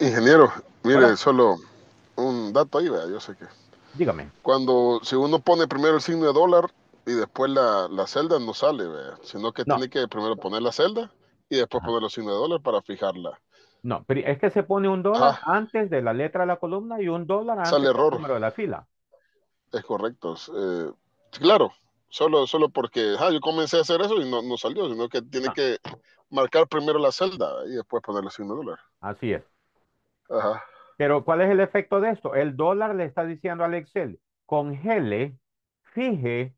ingeniero, mire, solo un dato ahí, vea, yo sé que. Dígame. Cuando, si uno pone primero el signo de dólar, y después la, celda no sale, sino que tiene que primero poner la celda y después poner los signos de dólar para fijarla. No, pero es que se pone un dólar ah. antes de la letra de la columna y un dólar antes del número de la fila. Es correcto. Eh, claro, solo, solo porque ah, yo comencé a hacer eso y no, salió, sino que tiene ah. que marcar primero la celda y después poner los signos de dólar. Así es. Ajá. Pero ¿cuál es el efecto de esto? El dólar le está diciendo al Excel, congele, fije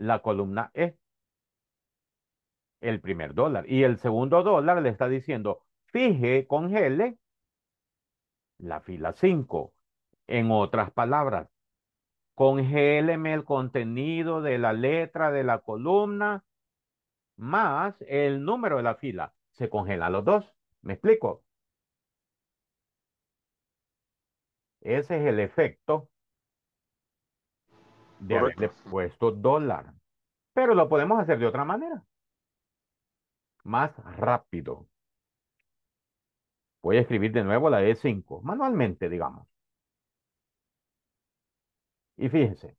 la columna E. El primer dólar. Y el segundo dólar le está diciendo, fije, congele la fila 5. En otras palabras, congéleme el contenido de la letra de la columna más el número de la fila. Se congela los dos. ¿Me explico? Ese es el efecto de haberle puesto dólar. Pero lo podemos hacer de otra manera. Más rápido. Voy a escribir de nuevo la E5, manualmente, digamos. Y fíjense,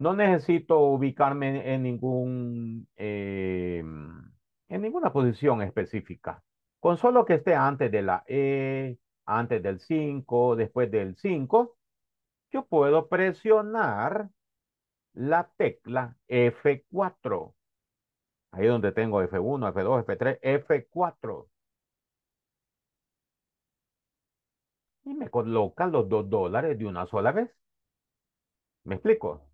no necesito ubicarme en, ningún, eh, en ninguna posición específica. Con solo que esté antes de la E, antes del 5, después del 5, yo puedo presionar la tecla F4. Ahí donde tengo F1, F2, F3, F4. Y me coloca los dos dólares de una sola vez. ¿Me explico?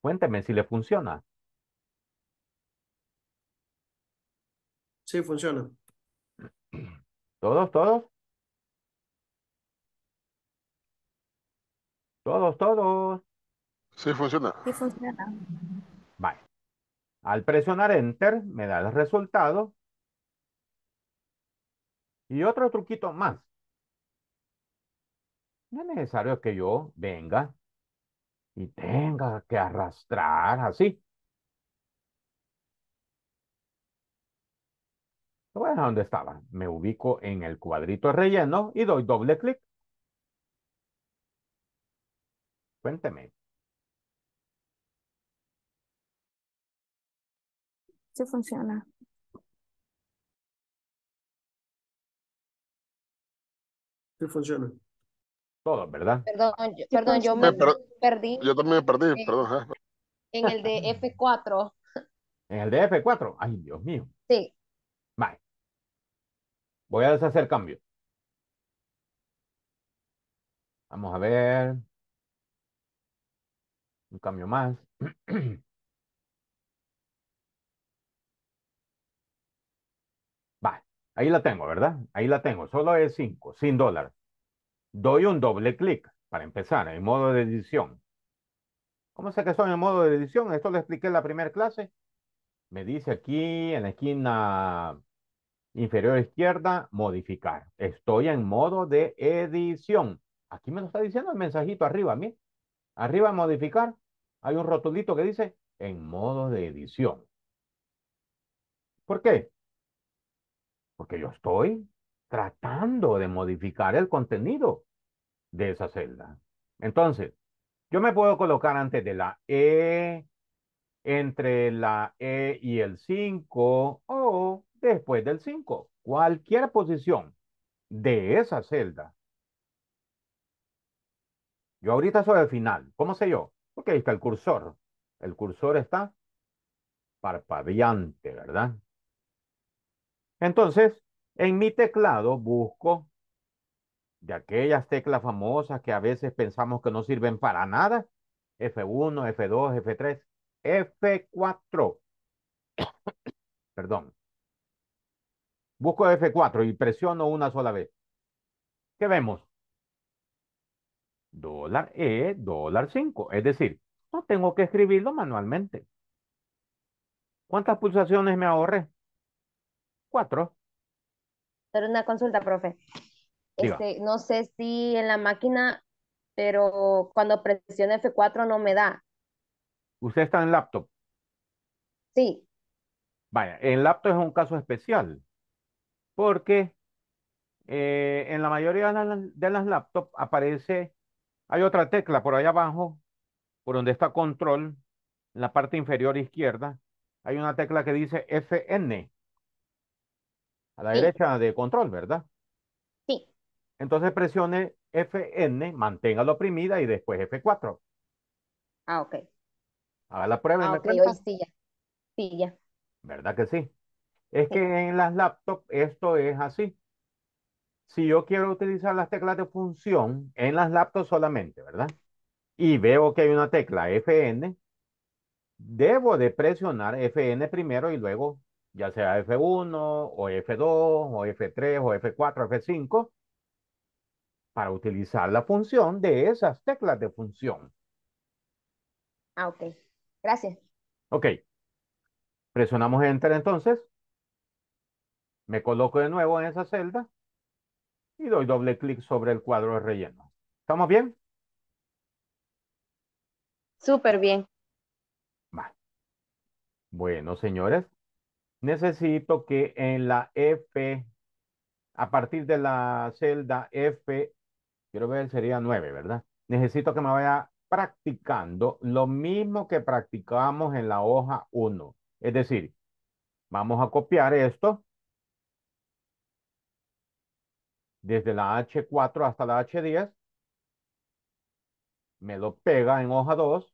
Cuénteme si le funciona. Sí, funciona. ¿Todos, todos? Todos, todos. Sí funciona. Sí funciona. Vale. Al presionar Enter me da el resultado. Y otro truquito más. No es necesario que yo venga y tenga que arrastrar así. Lo donde estaba. Me ubico en el cuadrito relleno y doy doble clic. Cuénteme, Sí funciona. Sí funciona. todo ¿verdad? Perdón, yo, perdón, yo me, perdí. Yo también me perdí, perdón. En el de F4. ¿En el de F4? Ay, Dios mío. Sí. Vale. Voy a deshacer cambio. Vamos a ver. Un cambio más. Ahí la tengo, ¿verdad? Ahí la tengo. Solo es 5, sin dólar. Doy un doble clic para empezar en modo de edición. ¿Cómo sé que estoy en modo de edición? Esto lo expliqué en la primera clase. Me dice aquí en la esquina inferior izquierda, modificar. Estoy en modo de edición. Aquí me lo está diciendo el mensajito arriba a mí. Arriba modificar. Hay un rotulito que dice en modo de edición. ¿Por qué? Porque yo estoy tratando de modificar el contenido de esa celda. Entonces, yo me puedo colocar antes de la E, entre la E y el 5 o después del 5. Cualquier posición de esa celda. Yo ahorita soy el final. ¿Cómo sé yo? Porque ahí está el cursor. El cursor está parpadeante, ¿verdad? Entonces, en mi teclado busco de aquellas teclas famosas que a veces pensamos que no sirven para nada, F1, F2, F3, F4. Perdón. Busco F4 y presiono una sola vez. ¿Qué vemos? Dólar E, dólar 5. Es decir, no tengo que escribirlo manualmente. ¿Cuántas pulsaciones me ahorré? Cuatro. Pero una consulta, profe. Este, no sé si en la máquina, pero cuando presiono F4 no me da. ¿Usted está en laptop? Sí. Vaya, en laptop es un caso especial, porque eh, en la mayoría de las, laptops aparece, hay otra tecla por allá abajo, por donde está control, en la parte inferior izquierda, hay una tecla que dice FN a la derecha de control, ¿verdad? Sí. Entonces presione Fn, manténgalo oprimida y después F4. Ah, ok. Haga la prueba. Ah, sí, ya. ¿Verdad que sí? Es que en las laptops esto es así. Si yo quiero utilizar las teclas de función en las laptops solamente, ¿verdad? Y veo que hay una tecla Fn, debo de presionar Fn primero y luego ya sea F1 o F2 o F3 o F4, F5, para utilizar la función de esas teclas de función. Ah, ok. Gracias. Ok. Presionamos Enter entonces. Me coloco de nuevo en esa celda y doy doble clic sobre el cuadro de relleno. ¿Estamos bien? Súper bien. Bueno, señores, necesito que en la F, a partir de la celda F, quiero ver, sería 9, ¿verdad? Necesito que me vaya practicando lo mismo que practicamos en la hoja 1. Es decir, vamos a copiar esto desde la H4 hasta la H10. Me lo pega en hoja 2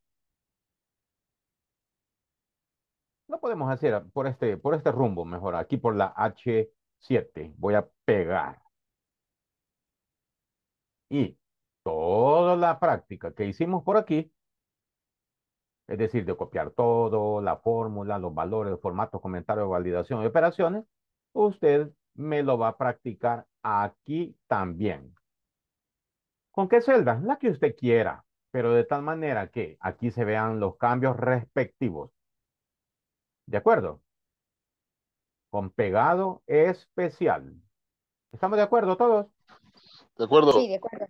podemos hacer por este, por este rumbo, mejor, aquí por la H7. Voy a pegar. Y toda la práctica que hicimos por aquí, es decir, de copiar todo, la fórmula, los valores, formatos, comentarios, validación y operaciones, usted me lo va a practicar aquí también. ¿Con qué celda? La que usted quiera, pero de tal manera que aquí se vean los cambios respectivos. ¿De acuerdo? Con pegado especial. ¿Estamos de acuerdo todos? De acuerdo. Sí, de acuerdo.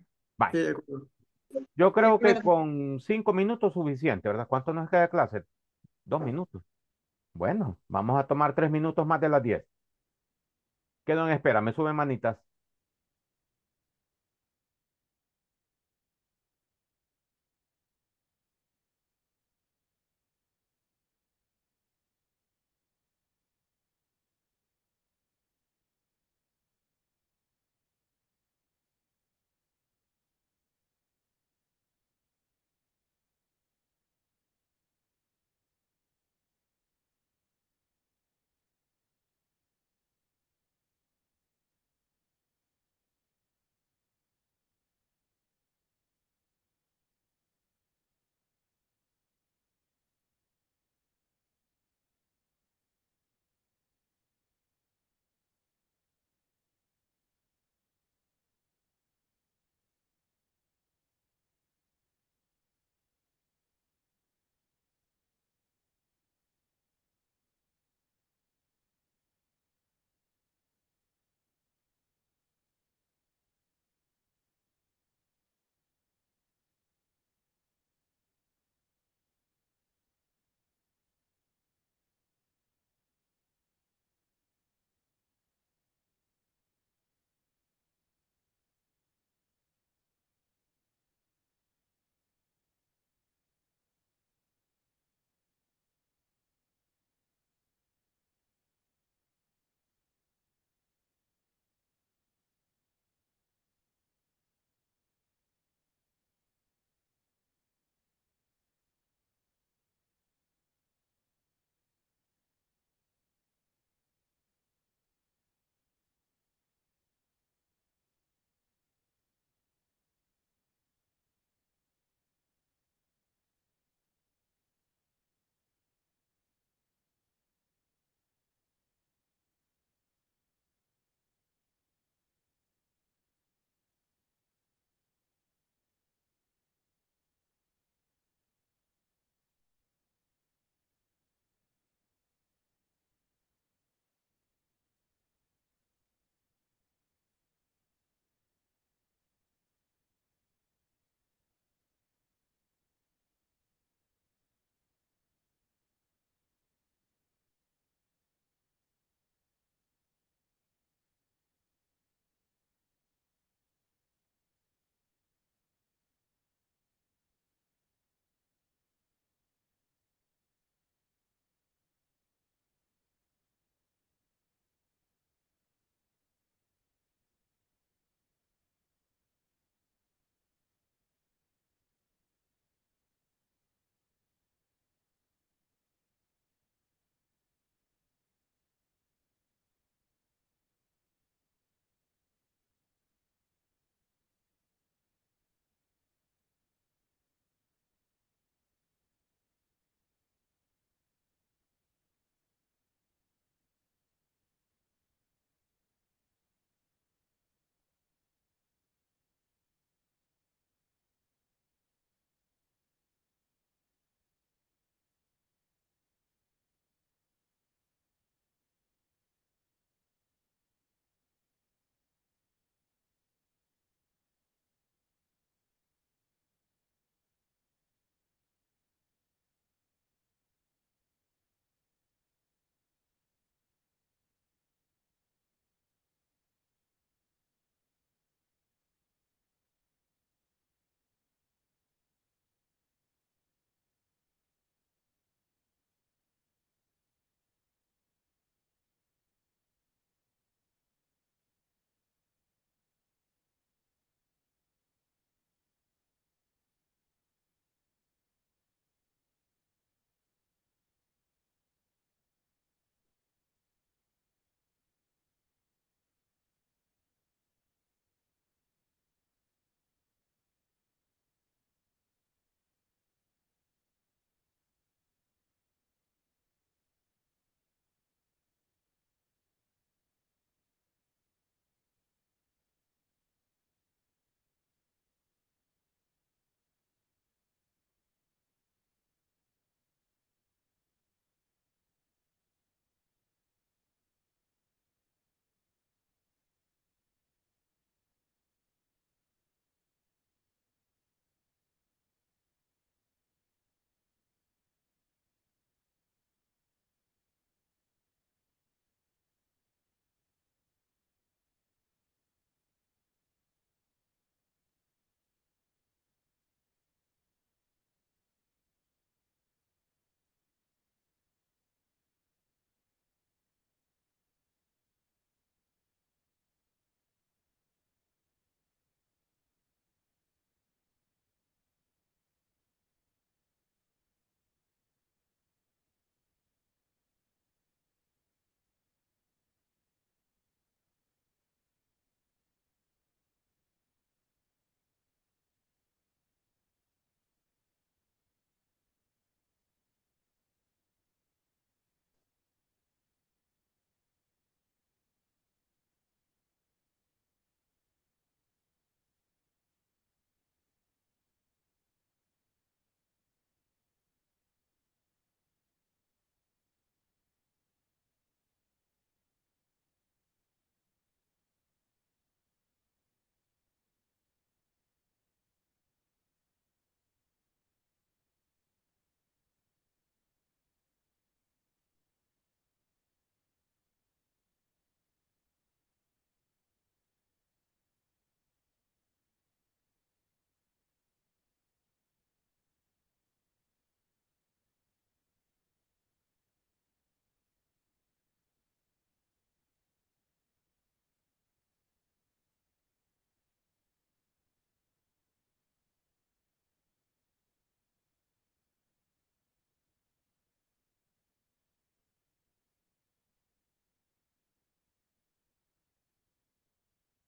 Yo creo que con cinco minutos suficiente, ¿verdad? ¿Cuánto nos queda de clase? Dos minutos. Bueno, vamos a tomar tres minutos más de las diez. Quedo en espera, me suben manitas.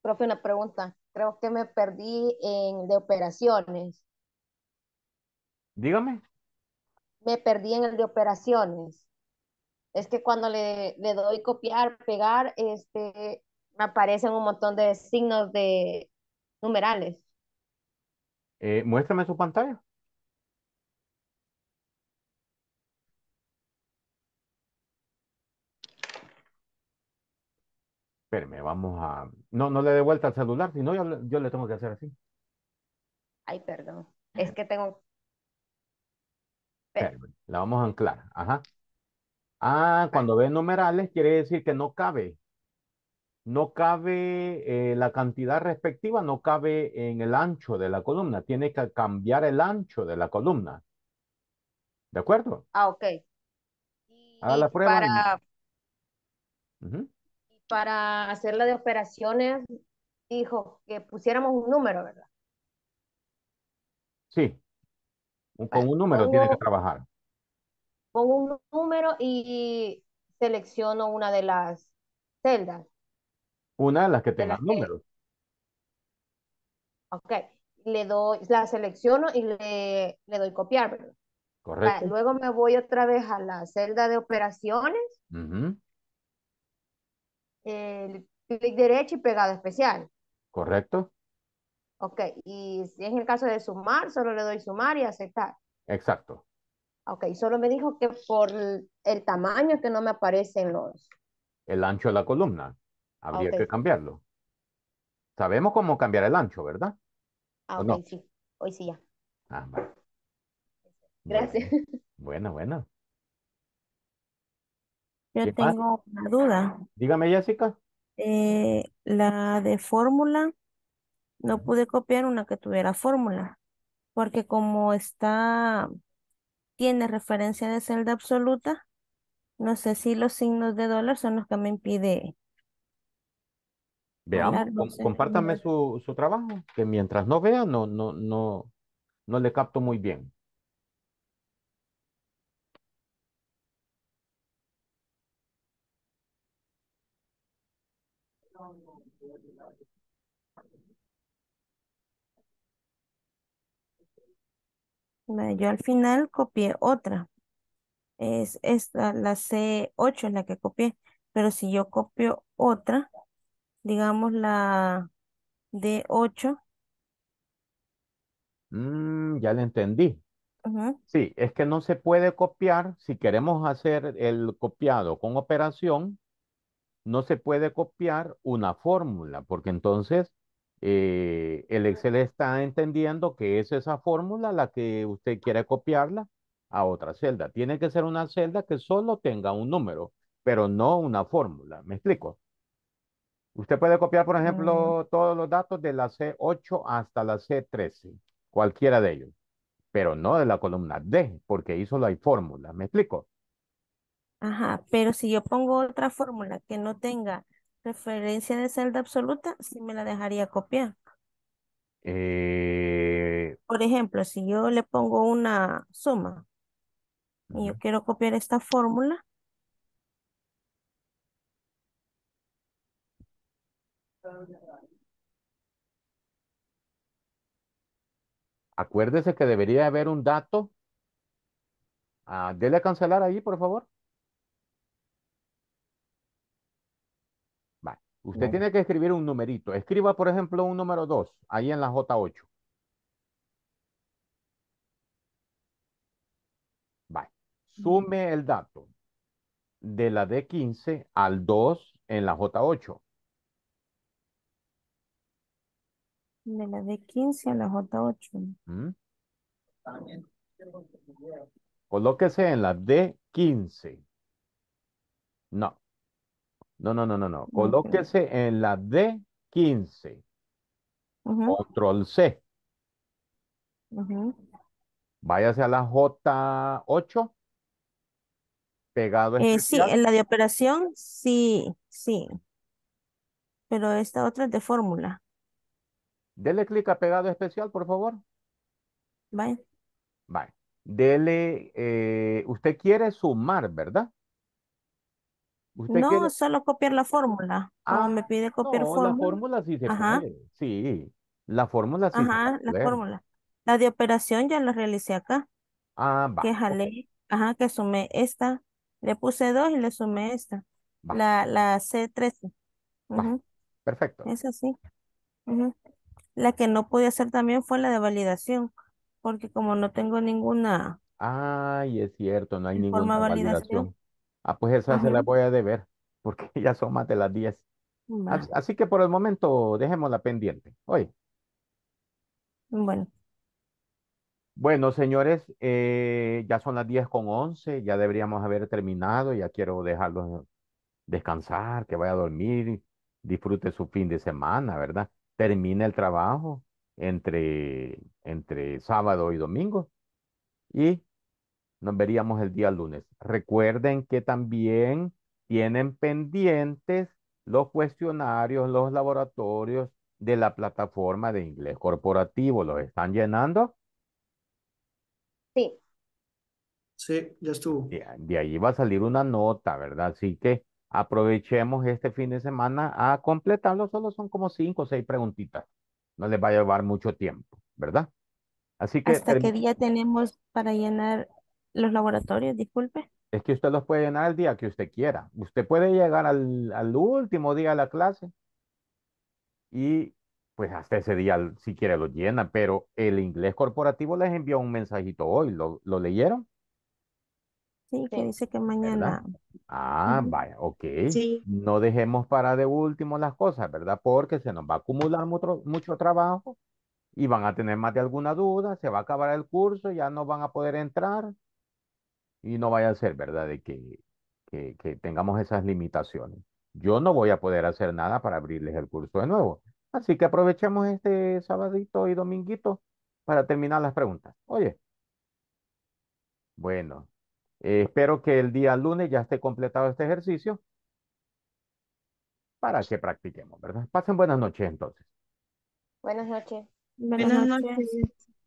Profe, una pregunta. Creo que me perdí en el de operaciones. Dígame. Me perdí en el de operaciones. Es que cuando le, doy copiar, pegar, este, me aparecen un montón de signos de numerales. Eh, muéstrame su pantalla. Espérame, vamos a... No, no le dé vuelta al celular, sino yo, le- tengo que hacer así. Ay, perdón. Es que tengo... la vamos a anclar. Ajá. Ah, cuando ve numerales quiere decir que no cabe. No cabe eh, la cantidad respectiva, no cabe en el ancho de la columna. Tiene que cambiar el ancho de la columna. ¿De acuerdo? Ah, ok. Haga la prueba. para, para hacer la de operaciones, dijo que pusiéramos un número, ¿verdad? Sí. Con un número tiene que trabajar. Pongo un número y selecciono una de las celdas. Una de las que tenga números. Ok. Le doy, la selecciono y le, le doy copiar, ¿verdad? Correcto. luego me voy otra vez a la celda de operaciones el clic derecho y pegado especial. Correcto. Ok, y si es el caso de sumar, solo le doy sumar y aceptar. Exacto. Ok, solo me dijo que por el tamaño que no me aparecen los... El ancho de la columna. Habría que cambiarlo. Sabemos cómo cambiar el ancho, ¿verdad? Ah, sí. Hoy sí ya. Ah, vale. Gracias. bueno. bueno. Yo tengo una duda. Dígame, Jessica. Eh, la de fórmula, no pude copiar una que tuviera fórmula, porque como está, tiene referencia de celda absoluta, no sé si los signos de dólar son los que me impide Veamos, compártame su, su trabajo, que mientras no vea, no, no, no, no le capto muy bien. Yo al final copié otra. Es esta, la C8 es la que copié. Pero si yo copio otra, digamos la D8. Mm, ya la entendí. Sí, es que no se puede copiar. Si queremos hacer el copiado con operación, no se puede copiar una fórmula, porque entonces eh, el Excel está entendiendo que es esa fórmula la que usted quiere copiarla a otra celda. Tiene que ser una celda que solo tenga un número, pero no una fórmula. ¿Me explico? Usted puede copiar, por ah. ejemplo, todos los datos de la C8 hasta la C13, cualquiera de ellos, pero no de la columna D, porque ahí solo hay fórmula. ¿Me explico? Ajá, pero si yo pongo otra fórmula que no tenga Referencia de celda absoluta, si me la dejaría copiar. Eh, por ejemplo, si yo le pongo una suma y yo quiero copiar esta fórmula, Acuérdese que debería haber un dato. Ah, dele a cancelar ahí, por favor. Usted tiene que escribir un numerito. Escriba, por ejemplo, un número 2 ahí en la J8. Vale. Sume el dato de la D15 al 2 en la J8. De la D15 a la J8. ¿Mm? Ah, Colóquese en la D15. No, no, no, no, no, no. Colóquese en la D15. Control C. Váyase a la J8. Pegado especial. Eh, sí, en la de operación, sí, sí. Pero esta otra es de fórmula. Dele clic a pegado especial, por favor. Vale. Vale. Dele, eh, usted quiere sumar, ¿verdad? No, solo copiar la fórmula. Ah, me pide copiar fórmula. la fórmula sí se Sí, la fórmula sí Ajá, la fórmula. La de operación ya la realicé acá. Ah, va. Que jale ajá, que sumé esta. Le puse dos y le sumé esta. La, la C13. Perfecto. Es así. La que no pude hacer también fue la de validación, porque como no tengo ninguna Ay, es cierto, no hay ninguna validación. Ah, pues esa se la voy a deber, porque ya son más de las 10. Así que por el momento la pendiente. Hoy. Bueno. Bueno, señores, eh, ya son las 10 con 11, ya deberíamos haber terminado, ya quiero dejarlos descansar, que vaya a dormir, disfrute su fin de semana, ¿verdad? Termina el trabajo entre, entre sábado y domingo y nos veríamos el día lunes. Recuerden que también tienen pendientes los cuestionarios, los laboratorios de la plataforma de inglés corporativo. ¿Los están llenando? Sí. Sí, ya estuvo. De, ahí va a salir una nota, ¿verdad? Así que aprovechemos este fin de semana a completarlo. Solo son como cinco o seis preguntitas. No les va a llevar mucho tiempo, ¿verdad? Así que. ¿Hasta qué día tenemos para llenar los laboratorios, disculpe. Es que usted los puede llenar el día que usted quiera. Usted puede llegar al, al último día de la clase y pues hasta ese día, si quiere, lo llena, pero el inglés corporativo les envió un mensajito hoy. ¿Lo, lo leyeron? Sí, que dice que mañana. Ah, vaya, ok. Sí. No dejemos para de último las cosas, ¿verdad? Porque se nos va a acumular mucho, mucho trabajo y van a tener más de alguna duda, se va a acabar el curso, ya no van a poder entrar y no vaya a ser, ¿verdad?, de que, que, tengamos esas limitaciones. Yo no voy a poder hacer nada para abrirles el curso de nuevo. Así que aprovechemos este sabadito y dominguito para terminar las preguntas. Oye. Bueno, eh, espero que el día lunes ya esté completado este ejercicio para que practiquemos, ¿verdad? Pasen buenas noches entonces. Buenas noches. Buenas, noches.